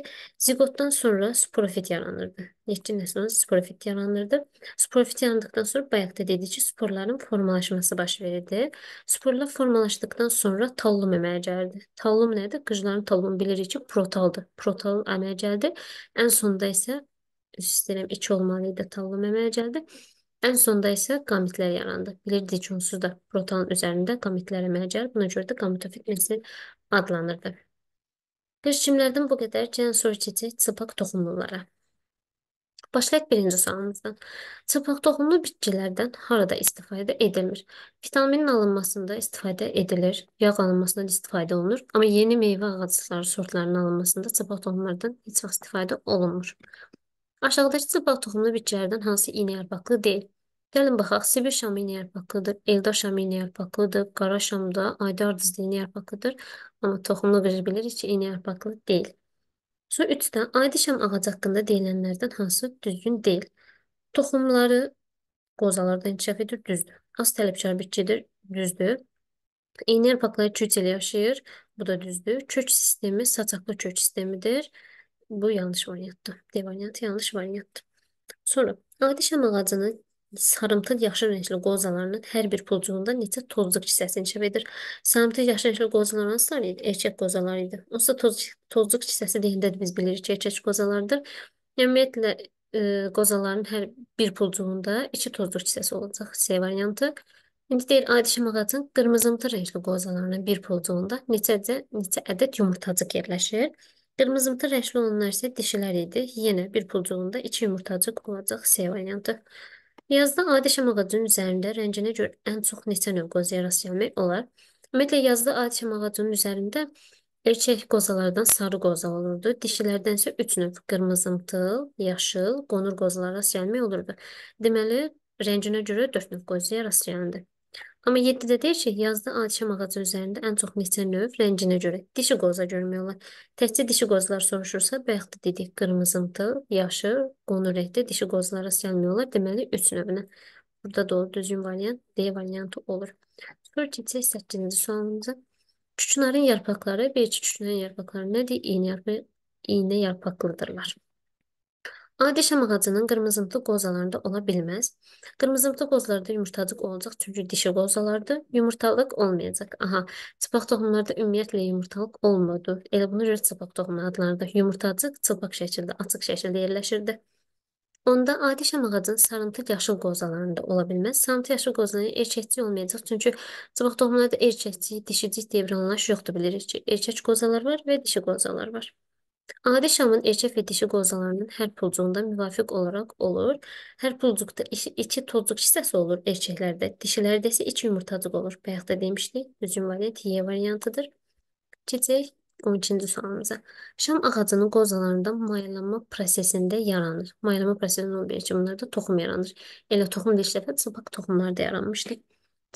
Zigotdan sonra sporofit yaranırdı. Nefçin sonra sporofit yaranırdı. Sporofit yarandıqdan sonra bayaq da dedik ki, sporların formalaşması baş verirdi. Sporlar formalaşdıqdan sonra tallum əmələ gəlirdi. Tallum nədir? Qıcların tallum bilirik ki, protaldır. Protal əmələ gəldi. Ən sonda isə üst istəyirəm 2 olmalı idi tallum əmələ gəldi. Ən sonda isə qamitlər yarandı. Bilirdik ki, onsuz da protonun üzərində qamitlər əmələ gəlir. Buna görə də qamitofit nəsil adlanırdı. Qırışçimlərdən bu qədər. Gəlin soru keçək çılpaq toxumlulara. Başlayaq birinci sualımızdan. Çılpaq toxumlu bitkilərdən harada istifadə edilir? Vitaminin alınmasında istifadə edilir, yağ alınmasında istifadə olunur, amma yeni meyvə ağacları sortlarının alınmasında çılpaq toxumlardan heç vaxt istifadə olunmur. Aşağıdakı çılpaq toxumlu bitkilərdən hansı iynə yarpaqlı deyil? Gəlin baxaq. Sibir şamı iynə yarpaqlıdır, Eldar şamı iynə yarpaqlıdır, Qara şamda Aydar dizli iynə yarpaqlıdır, amma toxumlu bir bilirik ki, iynə yarpaqlı deyil. Su 3-də adi şam ağacı haqqında deyilənlərdən hansı düzgün deyil? Toxumları qozalarda inkişaf edir, düzdür. Az tələbkar bitkidir, düzdür. İynə yarpaqları küçəli yaşayır, bu da düzdür. Kök sistemi saçaqlı kök sistemidir. Bu yanlış variantdır. D variantı yanlış variantdır. Sonra adi şam ağacının sarımtıl yaşıl rəngli qozalarının hər bir pulcuğunda neçə tozluq hissəsi inkişaf edir? Sarımtıl yaşıl rəngli qozalar hansılar idi? Erkək qozalar idi. Onsuz da toz, tozluq hissəsi deyəndə biz bilirik ki, erkək qozalardır. Ümumiyyətlə e, qozaların hər bir pulcuğunda iki tozluq hissəsi olacaq C variantı. İndi deyir adi şam ağacının qırmızımtıl rəngli qozalarının bir pulcuğunda neçəcə neçə ədəd yumurtacıq yerləşir? Qırmızımtı rəngli olanlar isə dişilər idi. Yenə bir pulcuğunda iki yumurtacıq olacaq C variantı. Yazda adi şam ağacının üzərində rənginə görə ən çox neçə növ qozaya rast gəlmək olar? Ümumiyyətlə, yazda adi şam ağacının üzərində erkək qozalardan sarı qoza olurdu. Dişilərdən isə üç növ qırmızımtıl, yaşıl, qonur qozalara rast gəlmək olurdu. Deməli, rənginə görə dörd növ qozaya rast gəlinirdi. Amma 7-də deyir ki, yazda alçam ağacı üzərində ən çox neçə növ rənginə görə dişi qoza görmək olar. Təkcə dişi qozlar soruşursa, bayaq da dedik, qırmızımtı, yaşı, qonur rəngdə dişi qozlara gəlmək olar. Deməli 3 növünə. Burada doğru düzgün variant D variantı olur. Sonra keçək 8-ci sualımıza. Kükünarın yarpaqları, bir iki kükünarın yarpaqları nədir? İynə, yarpa iynə yarpaqlıdırlar. Adi şam ağacının qırmızımtıl qozalarında ola bilməz. Qırmızımtıl qozalarda yumurtacıq olacaq, çünki dişi qozalardır. Yumurtalıq olmayacaq. Aha, çılpaq toxumlarda ümumiyyətlə yumurtalıq olmurdu. Elə buna görə çılpaq toxum adlarında yumurtacıq çılpaq şəkildə, açıq şəkildə yerləşirdi. Onda adi şam ağacının sarıntı yaşıl qozalarında ola bilməz. Sarıntı yaşıl qozaların erkəkçi olmayacaq. Çünki cıvıq toxumlarda erkəkçi, dişicik devranlaş yoxdur bilirik ki, erkək qozalar var və dişi qozalar var. Adi şamın erkək və dişi qozalarının hər pulcuğunda müvafiq olaraq olur. Hər pulcuqda içi, içi tozuq hissəsi olur erkəklərdə. Dişilərdə isə iç yumurtacıq olur. Bayaq da demişdik, düzgün variant Y variantıdır. Keçək 12-ci sualımıza. Şam ağacının qozalarında mayalama prosesində yaranır. Mayalama prosesində olan bir bunlarda toxum yaranır. Elə toxum da ilk dəfə çılpaq toxumlarda yaranmışdı.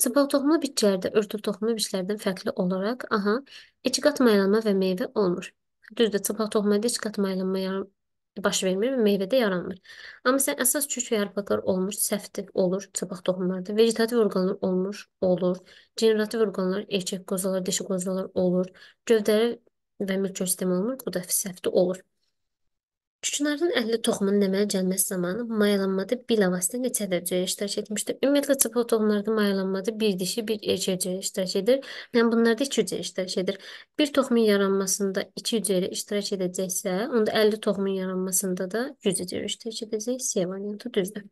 Çılpaq toxumlu bitkilərdə örtülü toxumlu bitkilərdən fərqli olaraq, aha, iki qat mayalama və meyvə olmur. Düzdür, çılpaq toxumada heç qatma ayrılma yaran baş vermir və meyvədə yaranmır. Amma sən əsas kök və yarpaqlar olmur, səfti olur çılpaq toxumlarda. Vegetativ orqanlar olmuş, olur. Generativ orqanlar erkək qozalar, dişi qozalar olur. Gövdəli və mülk sistemi olmur, bu da səfti olur. Kükünarın əlli toxumunun əmələ gəlməsi zamanı mayalanmada bilavasitə neçə ədəd cüyə iştirak etmişdir? Ümumiyyətlə çapal toxumlarda mayalanmada bir dişi, bir erkək cüyə iştirak edir. Yəni bunlarda iki hüceyrə iştirak edir. Bir toxumun yaranmasında iki hüceyrə iştirak edəcəksə, onda 50 toxumun yaranmasında da 100 hüceyrə iştirak edəcək. C variantı düzdür.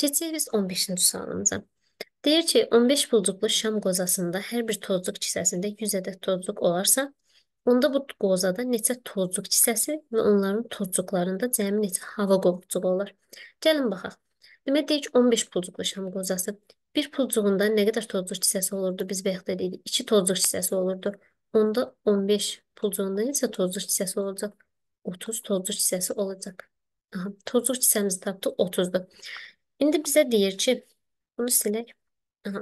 Keçək biz 15-ci sualımıza. Deyir ki, 15 pulcuqlu şam qozasında hər bir tozluq kisəsində 100 ədəd tozluq olarsa, Onda bu qozada neçə tozcuq kisəsi və onların tozcuqlarında cəmi neçə hava qovcuğu olar? Gəlin baxaq. Demək deyək 15 pulcuqlu şam qozası. Bir pulcuğunda nə qədər tozcuq kisəsi olurdu? Biz bayaq da dedik 2 tozcuq kisəsi olurdu. Onda 15 pulcuğunda neçə tozcuq kisəsi olacaq? 30 tozcuq kisəsi olacaq. Aha, tozcuq kisəmizi tapdıq 30-dur. İndi bizə deyir ki, bunu silək. Aha.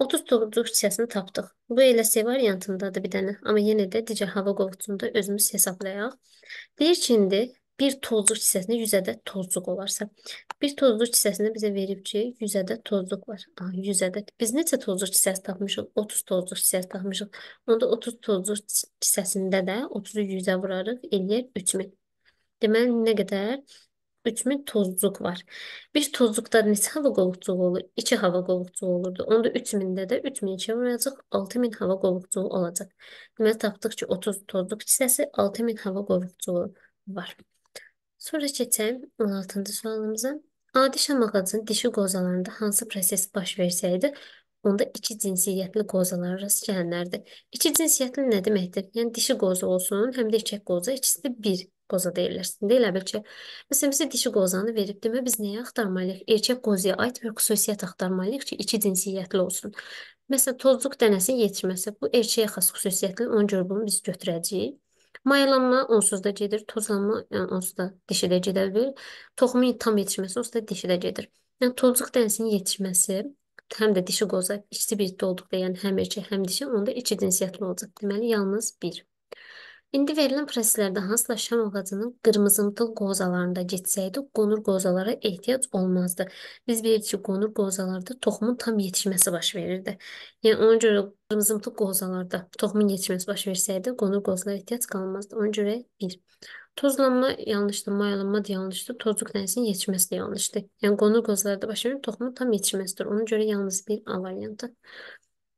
39-cu hissəsini tapdıq. Bu elə C variantındadır bir dənə. Amma yenə də digər hava qovutunda özümüz hesablayaq. Deyir ki, indi bir tozluq hissəsində 100 ədəd tozluq olarsa, bir tozluq hissəsində bizə verib ki, 100 ədəd tozluq var. Aha, 100 ədəd. Biz neçə tozluq hissəsi tapmışıq? 30 tozluq hissəsi tapmışıq. Onda 30 tozluq hissəsində də 30-u 100-ə vurarıq, eləyir 3000. Deməli nə qədər? 3000 tozluq var. Bir tozluqda neçə hava qolluqcuğu olur? 2 hava qolluqcuğu olurdu. Onda 3000-də də 3000 2 vuracaq, 6000 hava qolluqcuğu olacaq. Deməli tapdıq ki, 30 tozluq hissəsi 6000 hava qolluqcuğu var. Sonra keçək 16-cı sualımıza. Adi şam ağacının dişi qozalarında hansı proses baş versəydi, onda iki cinsiyyətli qozalar rast gəlinərdi. İki cinsiyyətli nə deməkdir? Yəni dişi qoza olsun, həm də erkək qoza, ikisi də bir qoza deyirlərsin. Deyilə bil ki, məsələn, bizə dişi qozanı verib, demə biz nəyə axtarmalıyıq? Erkək qozuya aid bir xüsusiyyət axtarmalıyıq ki, iki cinsiyyətli olsun. Məsələn, tozluq dənəsi yetişməsə, bu erkəyə xas xüsusiyyətli, ona görə bunu biz götürəcəyik. Mayalanma onsuz da gedir, tozlanma yəni onsuz da dişidə gedə bilir. Toxumun tam yetişməsi onsuz da dişidə gedir. Yəni tozluq dənəsinin yetişməsi həm də dişi qoza ikisi birlikdə olduqda, yəni həm erkək, həm dişi, onda iki cinsiyyətli olacaq. Deməli yalnız bir. İndi verilən proseslərdə hansıla Şam ağacının qırmızımtıl qozalarında getsəydi, qonur qozalara ehtiyac olmazdı. Biz bilirik ki, qonur qozalarda toxumun tam yetişməsi baş verirdi. Yəni ona görə qırmızımtıl qozalarda toxumun yetişməsi baş versəydi, qonur qozalara ehtiyac qalmazdı. Ona görə 1. Tozlanma yanlışdı, mayalanma da yanlışdı, tozluq dənizinin yetişməsi də yanlışdı. Yəni qonur qozalarda baş verən toxumun tam yetişməsidir. Ona görə yalnız bir A variantı.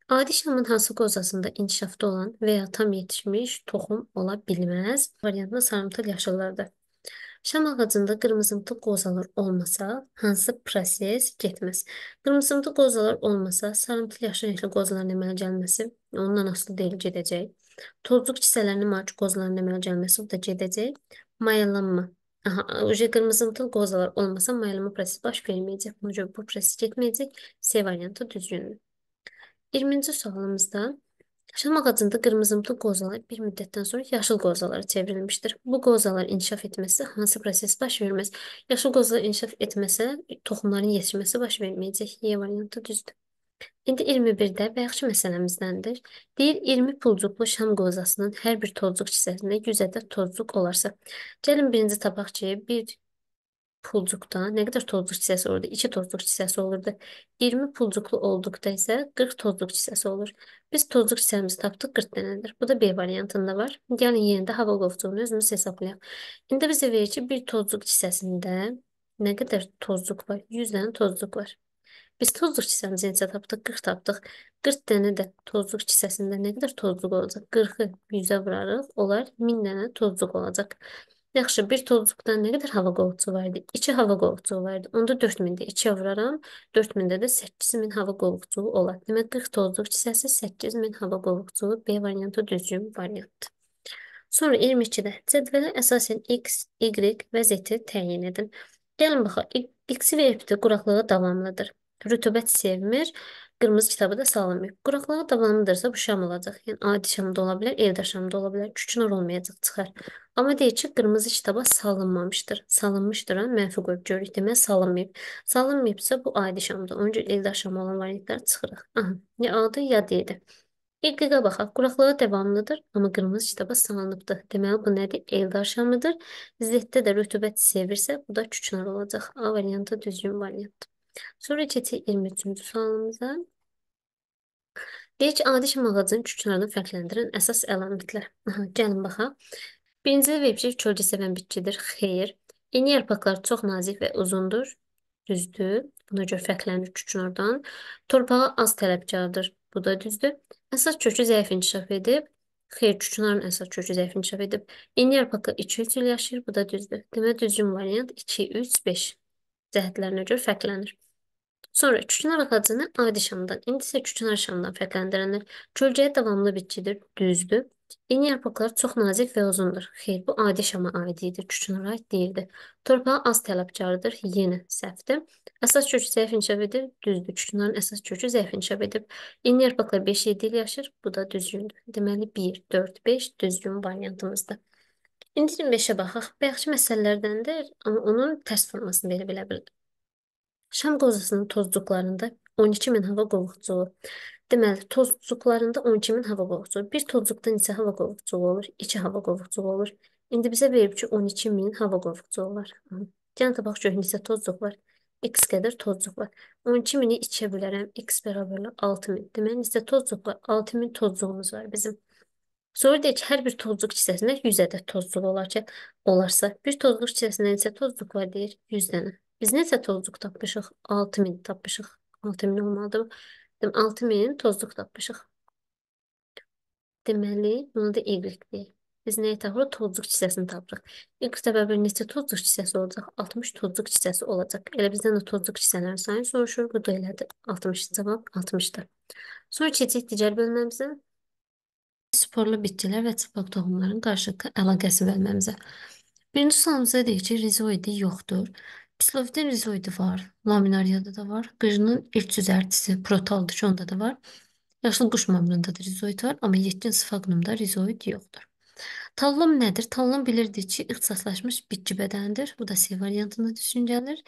Adi şamın hansı qozasında inkişafda olan və ya tam yetişmiş toxum ola bilməz? Variantına sarımtıl yaşıllardır. Şam ağacında qırmızımtıl qozalar olmasa hansı proses getməz? Qırmızımtıl qozalar olmasa sarımtıl yaşıl rəngli qozaların əmələ gəlməsi ondan asılı deyil gedəcək. Tozluq kisələrinin març qozaların əmələ gəlməsi o da gedəcək. Mayalanma Aha, уже qırmızımtıl qozalar olmasa mayalama prosesi baş verməyəcək. Buna görə bu proses getməyəcək. C variantı düzgündür. 20-ci sualımızda şam ağacında qırmızımtıl qozalar bir müddətdən sonra yaşıl qozalara çevrilmişdir. Bu qozalar inkişaf etməsi hansı proses baş verməz? Yaşıl qozalar inkişaf etməsə toxumların yetişməsi baş verməyəcək. Y variantı düzdür. İndi 21-də bayaqçı məsələmizdəndir. Deyir 20 pulcuqlu şam qozasının hər bir tozcuq kisəsində 100 ədəd tozcuq olarsa, gəlin birinci tabaqçaya 1 pulcuqdan nə qədər tozluq hissəsi olurdu? 2 tozluq hissəsi olurdu. 20 pulcuqlu olduqda isə 40 tozluq hissəsi olur. Biz tozluq hissəmizi tapdıq 40 dənədir. Bu da B variantında var. Gəlin yəni yenə də hava qovcuğunu özümüz hesablayaq. İndi bizə verir ki, bir tozluq hissəsində nə qədər tozluq var? 100 dənə tozluq var. Biz tozluq hissəmizi necə tapdıq? 40 tapdıq. 40 dənə də tozluq hissəsində nə qədər tozluq olacaq? 40-ı 100-ə vurarıq. Olar 1000 dənə tozluq olacaq. Yaxşı, bir tozluqdan nə qədər hava qovçu var idi? 2 hava qovçu var idi. Onda 4000-də 2-yə vuraram. 4000-də də 8000 hava qovçu olar. Demək 40 tozluq hissəsi 8000 hava qovçu. B variantı düzgün variantdır. Sonra 22-də cədvələ əsasən x, y və z-i təyin edin. Gəlin baxaq, x verb də quraqlığı davamlıdır. Rütubət sevmir. Qırmızı kitabı da salamıyor. Quraqlığa davamlıdırsa bu şam olacaq. Yəni adi şam da ola bilər, evdə şam da ola bilər. Kükünar olmayacaq çıxar. Amma deyir ki, qırmızı kitaba salınmamışdır. Salınmışdır, hə? mənfi qoyub görürük demək salınmayıb. Salınmayıbsa bu adi şamdır. Onun üçün evdə şam olan variantlara çıxırıq. Aha, ya adı ya deyildi. İqiqə baxaq. Quraqlığı davamlıdır, amma qırmızı kitaba salınıbdır. Deməli bu nədir? Eldar şamıdır. Ziddə də rütubət sevirsə, bu da kükünar olacaq. A variantı düzgün variantdır. Sonra keçək 23-cü sualımıza. Deyək ki, adi şam ağacının köklərini fərqləndirən əsas əlamətlər. Aha, gəlin baxaq. Birinci vebşik kölcə sevən bitkidir. Xeyr. Yeni yarpaqlar çox nazik və uzundur. Düzdür. Buna görə fərqlənir kükünardan. Torpağa az tələbkardır. Bu da düzdür. Əsas kökü zəif inkişaf edib. Xeyr, kükünarın əsas kökü zəif inkişaf edib. Yeni yarpaqlar 2-3 il yaşayır. Bu da düzdür. Demək, düzgün variant 2-3-5 cəhətlərinə görə fərqlənir. Sonra kükünar ağacını adi şamdan, indi isə kükünar şamdan fərqləndirənlər. Kölcəyi davamlı bitkidir, düzdür. Yeni yarpaqlar çox nazik və uzundur. Xeyr, bu adi şama aid idi, kükünara aid deyildi. Torpağa az tələbkardır, yenə səhvdir. Əsas kökü zəif inkişaf edir, düzdür. Kükünarın əsas kökü zəif inkişaf edib. Yeni yarpaqlar 5-7 il yaşır, bu da düzgündür. Deməli 1, 4, 5 düzgün variantımızdır. İndi 25-ə baxaq. Bayaqçı məsələlərdəndir, amma onun tərs formasını belə bilə bilir. Şam qozasının tozcuqlarında 12 min hava qovurcuğu. Deməli, tozcuqlarında 12 min hava qovurcuğu. Bir tozcuqda neçə hava qovurcuğu olur? 2 hava qovurcuğu olur. İndi bizə verib ki, 12 min hava qovurcuğu var. Yəni tapaq görək neçə tozcuq var? X qədər tozcuq var. 12 mini 2-yə bölərəm. X bərabərlə 6 min. Deməli, neçə tozcuq var? 6 min tozcuğumuz var bizim. Sonra deyək ki, hər bir tozluq kisəsində 100 ədəd tozluq olar ki, olarsa, bir tozluq kisəsində neçə tozluq var deyir? 100 dənə. Biz neçə tozluq tapmışıq? 6000 tapmışıq. 6000 olmalıdır. Deməli 6000 tozluq tapmışıq. Deməli, bunu da y deyək. Biz nəyi tapırıq? Tozluq hissəsini tapırıq. X səbəbi neçə tozluq hissəsi olacaq? 60 tozluq hissəsi olacaq. Elə bizdən də tozluq hissələrin sayını soruşur. Bu da elədir. 60 cavab 60-dır. Sonra keçək digər bölməmizə. Sporlu bitkilər və çıplaq toxumların qarşılıqlı əlaqəsi bölməmizə. Birinci sualımızda deyir ki, rizoidi yoxdur. Slovenia rizoidi var. Laminaryada da var. Qıjının ilk cüzərtisi protaldır ki, onda da var. Yaşıl quş mamrında da rizoid var, amma yetkin sfaqnumda rizoid yoxdur. Tallum nədir? Tallum bilirdik ki, ixtisaslaşmış bitki bədənidir. Bu da C variantında düşün gəlir.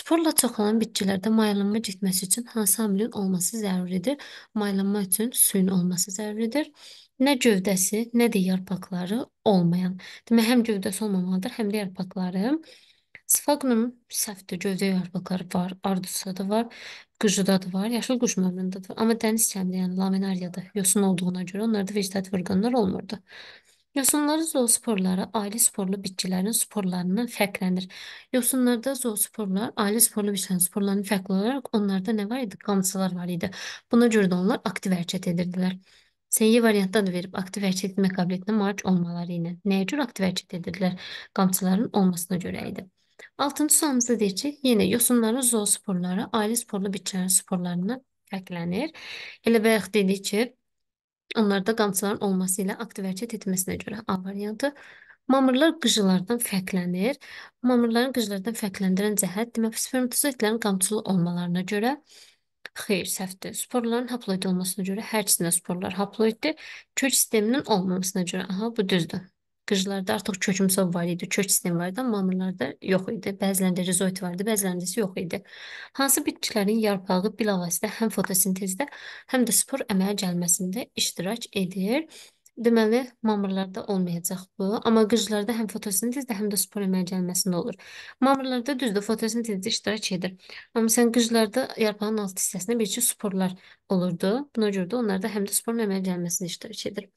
Sporla çoxalan bitkilərdə maylanma getməsi üçün hansı amilin olması zəruridir? Maylanma üçün suyun olması zəruridir. Nə gövdəsi, nə də yarpaqları olmayan. Demək, həm gövdəsi olmamalıdır, həm də yarpaqları Sfaqnum səhvdir, gövdə yarpaqları var, ardusa da var, qıcıda da var, yaşıl quş məmrində var. Amma dəniz kəmdi, yəni laminariyada yosun olduğuna görə onlarda vegetativ orqanlar olmurdu. Yosunların zoosporları ali sporlu bitkilərin sporlarından fərqlənir. Yosunlarda zoosporlar ali sporlu bitkilərin sporlarından fərqli olaraq onlarda nə var idi? Qamçılar var idi. Buna görə də onlar aktiv hərəkət edirdilər. Səyi variantdan da verib aktiv hərəkət etmə qabiliyyətinə malik olmaları ilə. Nəyə görə aktiv hərəkət edirdilər? Qamçıların olmasına görə idi. Altıncı sualımızda deyir ki, yenə yosunların zoosporları ali sporlu bitkilərin sporlarından fərqlənir. Elə bayaq dedik ki, onlarda qamçıların olması ilə aktiv hərəkət etməsinə görə A variantı. Mamırlar qıcılardan fərqlənir. Mamırların qıcılardan fərqləndirən cəhət demək spermatozoidlərin qamçılı olmalarına görə Xeyr, səhvdir. Sporların haploid olmasına görə hər ikisində sporlar haploiddir. Kök sisteminin olmamasına görə aha bu düzdür. Qıclarda artıq kökümsal var idi, kök sistemi var idi, amma mamırlarda yox idi. Bəzilərində rizoid var idi, bəzilərində isə yox idi. Hansı bitkilərin yarpağı bilavasitə həm fotosintezdə, həm də spor əmələ gəlməsində iştirak edir? Deməli, mamırlarda olmayacaq bu, amma qıclarda həm fotosintezdə, həm də spor əmələ gəlməsində olur. Mamırlarda düzdür, fotosintezdə iştirak edir. Amma sən qıclarda yarpağın alt hissəsində bir çox sporlar olurdu. Buna görə də onlarda həm də spor əmələ gəlməsində iştirak edir.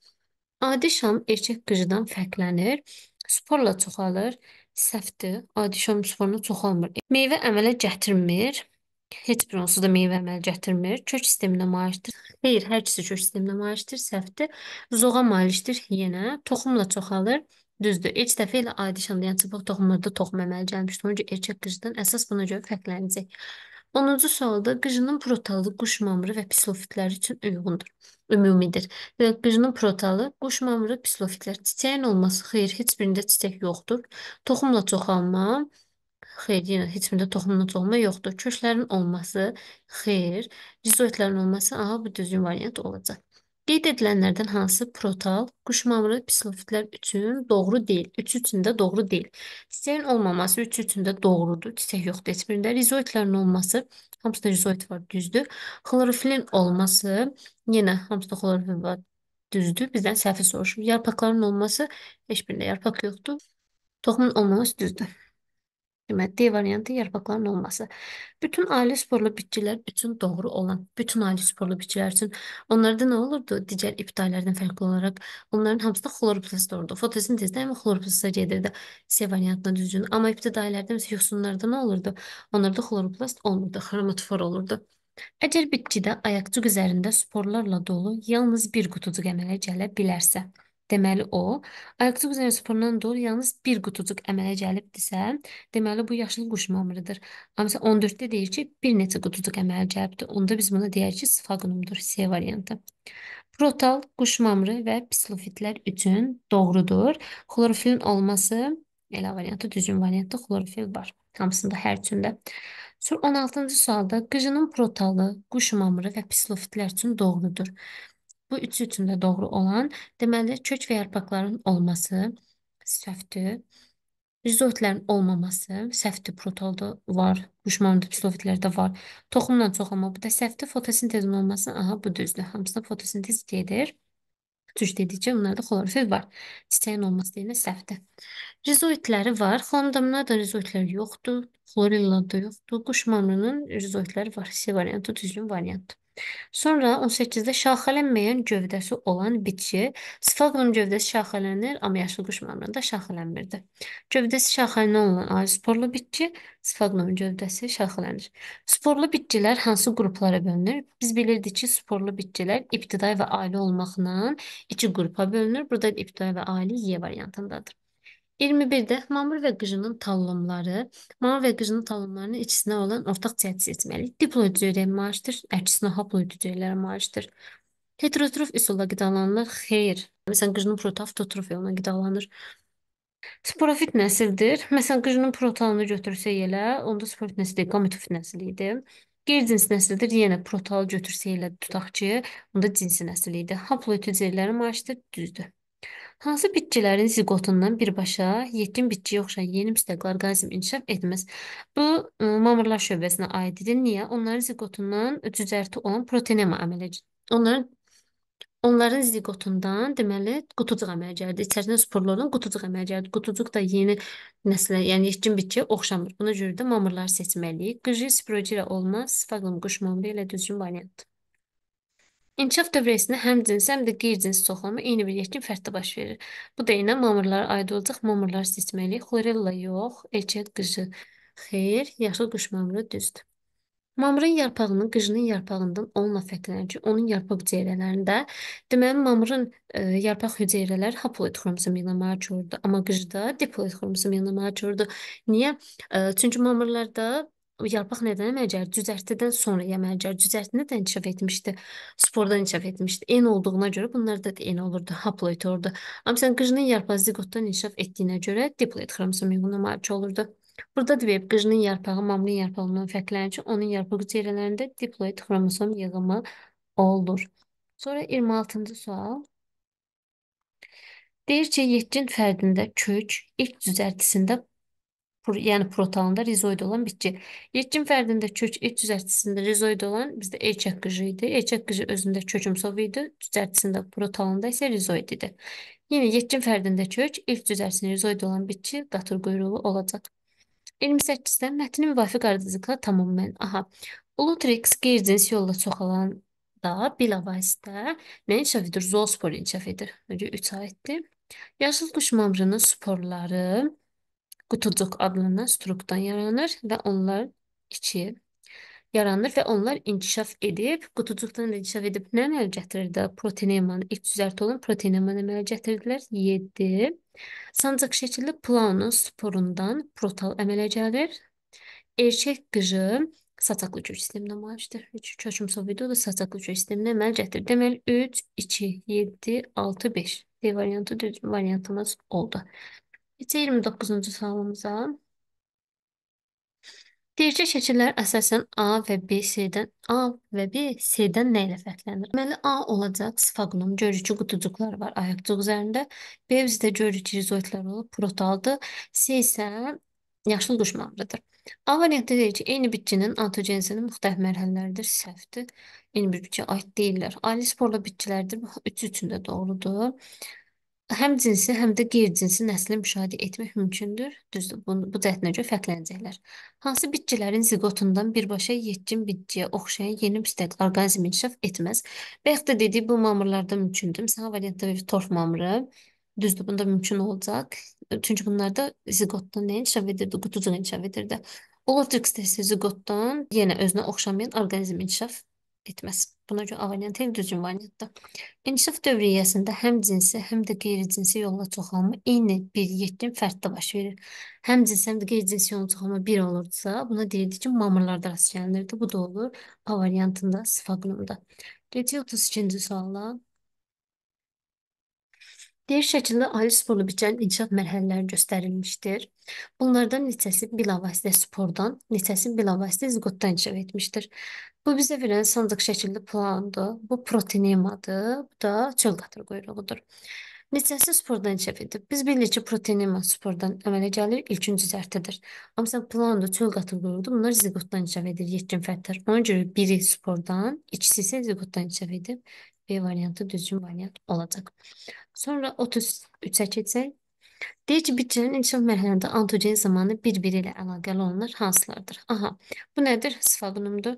Adi şam erkək qıjıdan fərqlənir, sporla çoxalır, səhvdir. Adi şam sporla çoxalmır. Meyvə əmələ gətirmir. Heç bir onsuz da meyvə əmələ gətirmir. Kök sisteminə malikdir. Xeyr, hər ikisi kök sisteminə malikdir, səhvdir. Zoğa malikdir yenə. Toxumla çoxalır. Düzdür. İlk dəfə elə adi şamdan, yəni çapaq toxumlarda toxum əmələ gəlmişdi. Ona görə erkək qıjıdan əsas buna görə fərqlənəcək. 10-cu sualda qıjının protalı quş mamrı və pislofitlər üçün uyğundur, ümumidir. Və qıjının protalı, quş mamrı, pislofitlər. Çiçəyin olması, xeyr, heç birində çiçək yoxdur. Toxumla çoxalma, xeyr, yenə yəni heç birində toxumla çoxalma yoxdur. Köklərin olması, xeyr, rizoidlərin olması, aha, bu düzgün variant olacaq. Qeyd edilənlərdən hansı protal, quşmamırı pislofitlər üçün doğru deyil. Üçü üçün də doğru deyil. Çiçəyin olmaması üçü üçün də doğrudur. Çiçək yoxdur heç birində. Rizoidlərin olması, hamısında rizoid var, düzdür. Xlorofilin olması, yenə hamısında xlorofil var, düzdür. Bizdən səhvi soruşur. Yarpaqların olması, heç birində yarpaq yoxdur. Toxumun olmaması düzdür. Deməli, D variantı yarpaqların olması. Bütün ali sporlu bitkilər üçün doğru olan, bütün ali sporlu bitkilər üçün onlarda nə olurdu? Digər iptallərdən fərqli olaraq onların hamısında xloroplast olurdu. Fotosintezdə həmin xloroplasta gedirdi. C variantına düzgün. Amma ibtidalərdə məsələn yoxsunlarda nə olurdu? Onlarda xloroplast olmurdu, xromatfor olurdu. Əgər bitkidə ayaqcıq üzərində sporlarla dolu yalnız bir qutucuq əmələ gələ bilərsə, Deməli o, ayaqcıq üzərində sıfırdan dolu yalnız bir qutucuq əmələ gəlibdirsə, deməli bu yaşıl quş mamırıdır. Amma məsələn 14-də deyir ki, bir neçə qutucuq əmələ gəlibdir. Onda biz buna deyək ki, sfaqnumdur, C variantı. Protal quş mamırı və pislofitlər üçün doğrudur. Xlorofilin olması elə variantı, düzgün variantda xlorofil var. Hamısında hər üçündə. Sonra 16-cı sualda qıcının protalı, quş mamırı və pislofitlər üçün doğrudur. Bu üçü üçün də doğru olan, deməli, kök və yarpaqların olması, səhvdür. Rizoidlərin olmaması, səhvdir, protolda var, quşmamda psiloidlərdə var. Toxumla çoxalma, bu da səhvdir, fotosintezin olması, aha, bu düzdür. Hamısında fotosintez gedir. Çünki dedik ki, bunlarda xlorofil var. Çiçəyin olması deyinə səhvdir. Rizoidləri var, xlondomlarda rizoidləri yoxdur, xlorillada yoxdur. Quşmamının rizoidləri var. C variantı düzgün variantdır. Sonra 18-də şaxələnməyən gövdəsi olan bitki sifaqnum gövdəsi şaxələnir, amma yaşıl quş məmrəndə şaxələnmirdi. Gövdəsi şaxələnən olan ayi sporlu bitki sifaqnum gövdəsi şaxələnir. Sporlu bitkilər hansı qruplara bölünür? Biz bilirdik ki, sporlu bitkilər ibtidai və ali olmaqla iki qrupa bölünür. Burada ibtidai və ali Y variantındadır. 21-də mamır və qıjının tallamları, mamır və qıjının tallamlarının ikisinə olan ortaq cəhəti seçməliyik. Diploid hüceyrəyə malikdir, əksinə haploid hüceyrələrə malikdir. Heterotrof üsulla qidalananlar xeyr. Məsələn, qıjının protaf totrof yolla qidalanır. Sporofit nəsildir. Məsələn, qıjının protalını götürsək elə, onda sporofit nəsil deyil, gametofit nəsil idi. Qeyri-cins nəsildir. Yenə protal götürsək elə tutaq ki, onda cinsi nəsil idi. Haploid hüceyrələrə malikdir, düzdür. Hansı bitkilərin zigotundan birbaşa yetkin bitkiyə oxşayan yeni müstəqil orqanizm inkişaf etməz? Bu ə, mamırlar şöbəsinə aid idi. Niyə? Onların zigotundan cücərti olan proteinema əmələ gəlir. Onların onların zigotundan deməli qutucuq əmələ gəldi. İçərisində sporlu olan qutucuq əmələ gəldi. Qutucuq da yeni nəslə, yəni yetkin bitkiyə oxşamır. Buna görə də mamırları seçməliyik. Qıcı spirogira olmaz. Sfaqlum quş mamırı elə düzgün variantdır. İnkişaf dövriyəsində həm cins, həm də qeyri-cins toxumu eyni bir yetkin fərddə baş verir. Bu da eynən mamırlara aid olacaq mamırlar seçməliyik. Xlorella yox, erkək qışı. Xeyr, yaşıl quş mamırı düzdür. Mamırın yarpağının qıjının yarpağından onunla fərqlənir ki, onun yarpaq hüceyrələrində, deməli mamırın e, yarpaq hüceyrələri haploid xromozom ilə məşğuldur, amma qıjda diploid xromozom ilə məşğuldur. Niyə? E, çünki mamırlarda Yarpaq nədən əməcər? Cücərtidən sonra əməcər. Yəni Cücərti nədən inkişaf etmişdi? Spordan inkişaf etmişdi. En olduğuna görə bunlar da en olurdu, haploid olurdu. Amma sən qıjının yarpağı zigotdan inkişaf etdiyinə görə diploid xromosom yığınına malik olurdu. Burada deyib qıjının yarpağı mamlın yarpağından fərqlənir ki, onun yarpaq hüceyrələrində diploid xromosom yığımı olur. Sonra 26-cı sual. Deyir ki, yetkin fərdində kök ilk cücərtisində Pro, yəni protanda rizoid olan bitki. Yetkin fərdində kök et düzəltisində rizoid olan bizdə elçəkkıcı idi. Elçəkkıcı özündə kökümsov idi, düzəltisində protalında isə rizoid idi. Yenə yetkin fərdində kök et düzəltisində rizoid olan bitki qatır quyruğu olacaq. 28-də mətni müvafiq ardıcılıqla tamamlayan. Aha. Ulutrix qeyri-cins yolla çoxalan da bilavasitə nə inkişaf edir? Zoospor inkişaf edir. 3 aiddir. Yaşıl quş mamrının sporları qutucuq adlanan strukdan yaranır və onlar içi yaranır və onlar inkişaf edib, qutucuqdan inkişaf edib nə əmələ gətirirdi? Proteinemanı, iç düzəlti olan proteinemanı əmələ gətirdilər. 7. Sancaq şəkilli plaunun sporundan protal əmələ gəlir. Erkək qıcı saçaqlı kök sisteminə malikdir. 3 kökümsov idi, o da saçaqlı kök sisteminə əmələ gətirir. Deməli 3, 2, 7, 6, 5. D variantı düz variantımız oldu. Keçək 29-cu sualımıza. Təkcə şəkillər əsasən A və B C-dən A və B C-dən nə ilə fərqlənir? Deməli A olacaq sfaqnum, görücü qutucuqları var ayaqcıq üzərində. B bizdə görücü rizoidlər olub, protaldır. C isə yaşıl quş mamrıdır. A variantı deyir ki, eyni bitkinin antojensinin müxtəlif mərhələləridir, səhvdir. Eyni bir bitkiyə aid deyillər. Ailə sporlu bitkilərdir, bu üçü üçün də doğrudur. Həm cinsi, həm də qeyri-cinsi nəsli müşahidə etmək mümkündür. Düzdür, bu, bu cəhətlə görə fərqlənəcəklər. Hansı bitkilərin zigotundan birbaşa yetkin bitkiyə oxşayan yeni müstəqil orqanizm inkişaf etməz? Və yaxud da dediyi bu mamırlarda mümkündür. Məsələn, variantda bir torf mamırı. Düzdür, bunda mümkün olacaq. Çünki bunlarda zigotdan nə inkişaf edirdi? Qutucuq inkişaf edirdi. Olotrix isə zigotdan yenə özünə oxşamayan orqanizm inkişaf etməz. Buna görə A variantı ən düzgün variantdır. İnkişaf dövriyyəsində həm cinsi, həm də qeyri-cinsi yolla çoxalma eyni 1-7 fərddə baş verir. Həm cinsi, həm də qeyri-cinsi yolla çoxalma 1 olursa, buna deyirdik ki, mamırlarda rast gəlinirdi. Bu da olur A variantında sifaqnumda. Gələcək 32-ci suala. Deyiş şəkildə ali sporlu biçən inkişaf mərhələləri göstərilmişdir. Bunlardan neçəsi bilavasitə spordan, neçəsi bilavasitə ziqotdan inkişaf etmişdir. Bu bizə verən sancaq şəkilli plandır. Bu proteinemadır, bu da çöl qatır quyruğudur. Neçəsi spordan inkişaf edib? Biz bilirik ki, proteinema spordan əmələ gəlir, ilkinci cəhdədir. Amma sən planda çöl qatır quruldu, bunlar ziqotdan inkişaf edir, yetkin fərdlər. Ona görə biri spordan, ikisi isə ziqotdan inkişaf edib. B variantı düzgün variant olacaq. Sonra 33-ə keçək. Deyir ki, bitkinin inkişaf mərhələndə antogen zamanı bir-biri ilə əlaqəli olanlar hansılardır? Aha, bu nədir? Sfagnumdur.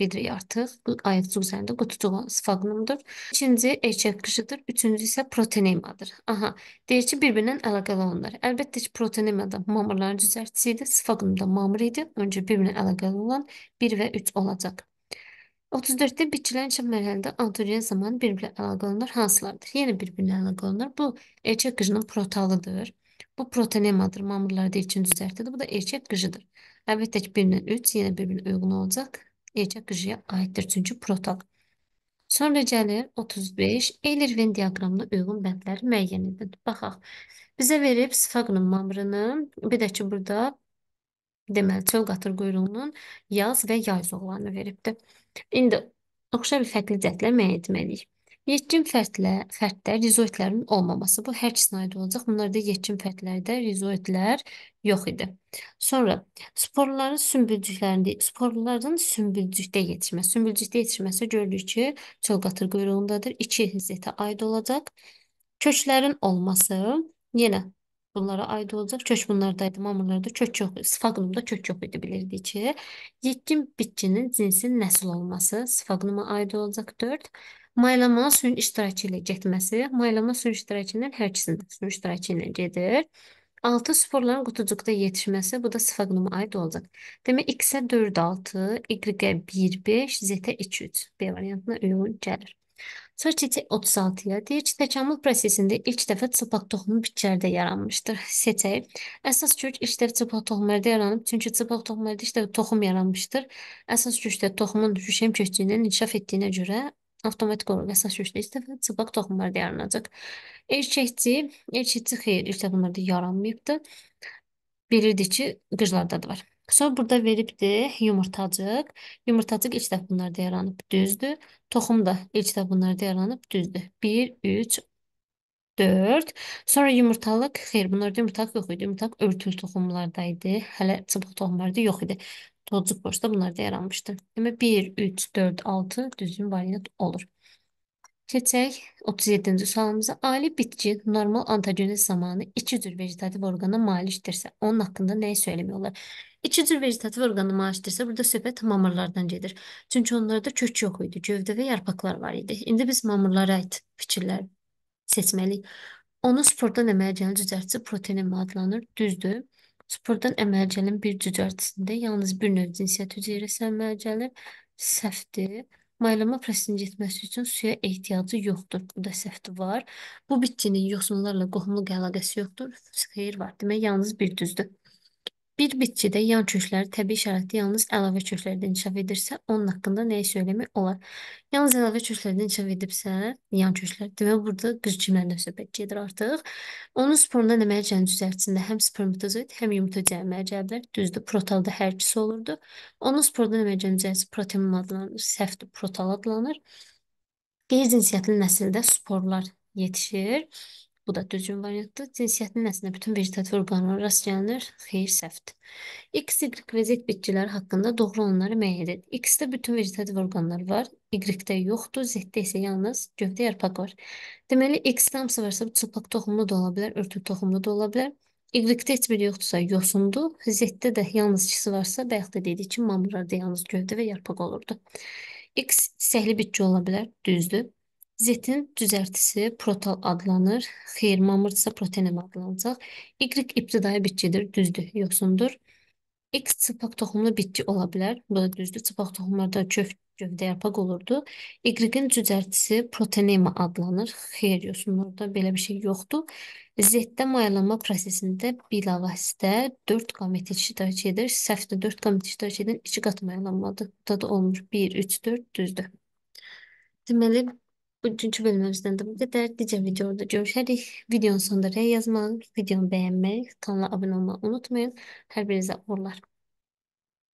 Bilirik artıq. Ayıqcıq üzərində qutucuq sfagnumdur. İkinci erkək qışıdır. Üçüncü isə protenemadır. Aha, deyir ki, bir-birindən əlaqəli olanlar. Əlbəttə ki, protenemada mamırların cüzərçisi idi, sfagnumda mamır idi. Öncə bir-birindən əlaqəli olan 1 və 3 olacaq. 34-də biçilən çap mərhələdə antoriyen zamanı bir-birlə əlaqə olunar. Hansılardır? Yenə bir-birlə əlaqə olunar. Bu erkək qıcının protalıdır. Bu protonemadır. Mamırlarda ikinci cəhətdədir. Bu da erkək qıcıdır. Əlbəttə ki, 1 ilə 3 yenə bir-birinə uyğun olacaq. Erkək qıcıya aiddir çünki protal. Sonra gəlir 35. Eylervin diaqramına uyğun bəndlər müəyyən edin. Baxaq. Bizə verib sifaqnın mamrını, bir də ki, burada deməli çöl qatır quyruğunun yaz və yay zoğlanı veribdir. İndi oxşar və fərqli cəhətlər müəyyən etməliyik. Yetkin fərdlə, fərddə rizoidlərin olmaması. Bu hər ikisinə aid olacaq. Bunlarda yetkin fərdlərdə rizoidlər yox idi. Sonra sporluların sümbülcüklərində, sporluların sümbülcükdə yetişməsi. Sümbülcükdə yetişməsi gördük ki, çölqatır quyruğundadır. İki hissətə aid olacaq. Köklərin olması yenə bunlara aid olacaq. Kök bunlardaydı, mamırlarda kök yox, sfaqnumda kök yox idi bilirdik ki. Yetkin bitkinin cinsin nəsil olması sfaqnuma aid olacaq 4. Maylama suyun iştirakı ilə getməsi, maylama suyun iştirakından hər ikisində suyun iştirakı ilə gedir. 6 sporların qutucukda yetişməsi, bu da sfaqnuma aid olacaq. Demək, x-ə 4, 6, y-ə 1, 5, z-ə 2, 3. B variantına uyğun gəlir. Saç çiti 36-yadır. Çitəkamıl prosesində ilk dəfə çılpaq toxumu bitkilərdə yaranmışdır. Seçək. Əsas kök ilk dəfə çılpaq toxumlarda yaranıb, çünki çılpaq toxumlarda ilk dəfə toxum yaranmışdır. Əsas kökdə toxumun şüşəm kökçüyündən inkişaf etdiyinə görə avtomatik olaraq əsas kökdə ilk dəfə çılpaq toxumlarda yaranacaq. Erkəkçi, erkəkçi xeyr, ilk toxumlarda yaranmayıbdır. Bilirdik ki, qızlarda da var. Sonra burada veribdir yumurtacıq. Yumurtacıq ilk dəfə bunlarda yaranıb, düzdür. Toxum da ilk dəfə bunlarda yaranıb, düzdür. 1, 3, 4. Sonra yumurtalıq, xeyr, bunlarda yumurtalıq yox idi. Yumurtalıq örtülü toxumlarda idi. Hələ çubuq toxumlarda yox idi. Tozluq boşda bunlarda yaranmışdı. Demək 1, 3, 4, 6 düzgün variant olur. Keçək 37-ci sualımıza. Ali bitki normal antogenez zamanı iki cür vejetativ orqana malikdirsə, onun haqqında nəyi söyləmək olar? İki cür vejetativ orqana malikdirsə, burada söhbət mamırlardan gedir. Çünki onlarda kök yox idi, gövdə və yarpaqlar var idi. İndi biz mamırlara aid fikirlər seçməliyik. Onun spordan əmələ gələn cücərtisi protein adlanır, düzdür. Spordan əmələ gələn bir cücərtisində yalnız bir növ cinsiyyət hüceyrəsi əmələ gəlir, səhvdir. Maylama prosesinin getməsi üçün suya ehtiyacı yoxdur. Bu da səhvdir var. Bu bitkinin yosunlarla qohumluq əlaqəsi yoxdur. Xeyir var. Demək yalnız bir düzdür. Bir bitkidə yan kökləri təbii şəraitdə yalnız əlavə köklərdən inkişaf edirsə, onun haqqında nəyi söyləmək olar? Yalnız əlavə köklərdən inkişaf edibsə, yan köklər. Demək burada qızcimlərdən söhbət gedir artıq. Onun sporunda əmələ düzərçisində həm spermatozoid, həm yumurta əmələ Düzdür, protalda hər ikisi olurdu. Onun sporunda əmələ düzərçisi protemin adlanır, səhvdir, protal adlanır. Qeyri-cinsiyyətli nəsildə sporlar yetişir. Bu da düzgün variantdır. Cinsiyyətinin əslində bütün vejetativ orqanlara rast gəlinir. Xeyir səhvdir. X, Y və Z bitkiləri haqqında doğru olanları müəyyən edin. X-də bütün vejetativ orqanlar var, Y-də yoxdur, Z-də isə yalnız gövdə yarpaq var. Deməli, X hamısı varsa, çıplaq toxumlu da ola bilər, örtük toxumlu da ola bilər. Y-də heç biri yoxdursa yosundur. Z-də də yalnız ikisi varsa, bayaq da dedik ki, mamurlarda yalnız gövdə və yarpaq olurdu. X səhli bitki ola bilər, düzdür. Z-in düzəltisi protal adlanır. Xeyr, mamır isə protenem adlanacaq. Y ibtidai bitkidir, düzdür, yoxsundur. X çıpaq toxumlu bitki ola bilər. Bu da düzdür. Çıpaq toxumlarda köf, gövdə yarpaq olurdu. Y-in cücərtisi protonema adlanır. Xeyr yoxsun, orada belə bir şey yoxdur. Z-də mayalanma prosesində bilavasitə 4 qamet iştirak edir. Səhvdə 4 qamet iştirak edən 2 qat mayalanmadır. Bu da da olmur. 1, 3, 4 düzdür. Deməli, üçüncü bölümümüzdən də bu qədər. Digər videoda görüşərik. Videonun sonunda rəy yazmağı, videonu bəyənmək, kanala abunə olmağı unutmayın. Hər birinizə uğurlar.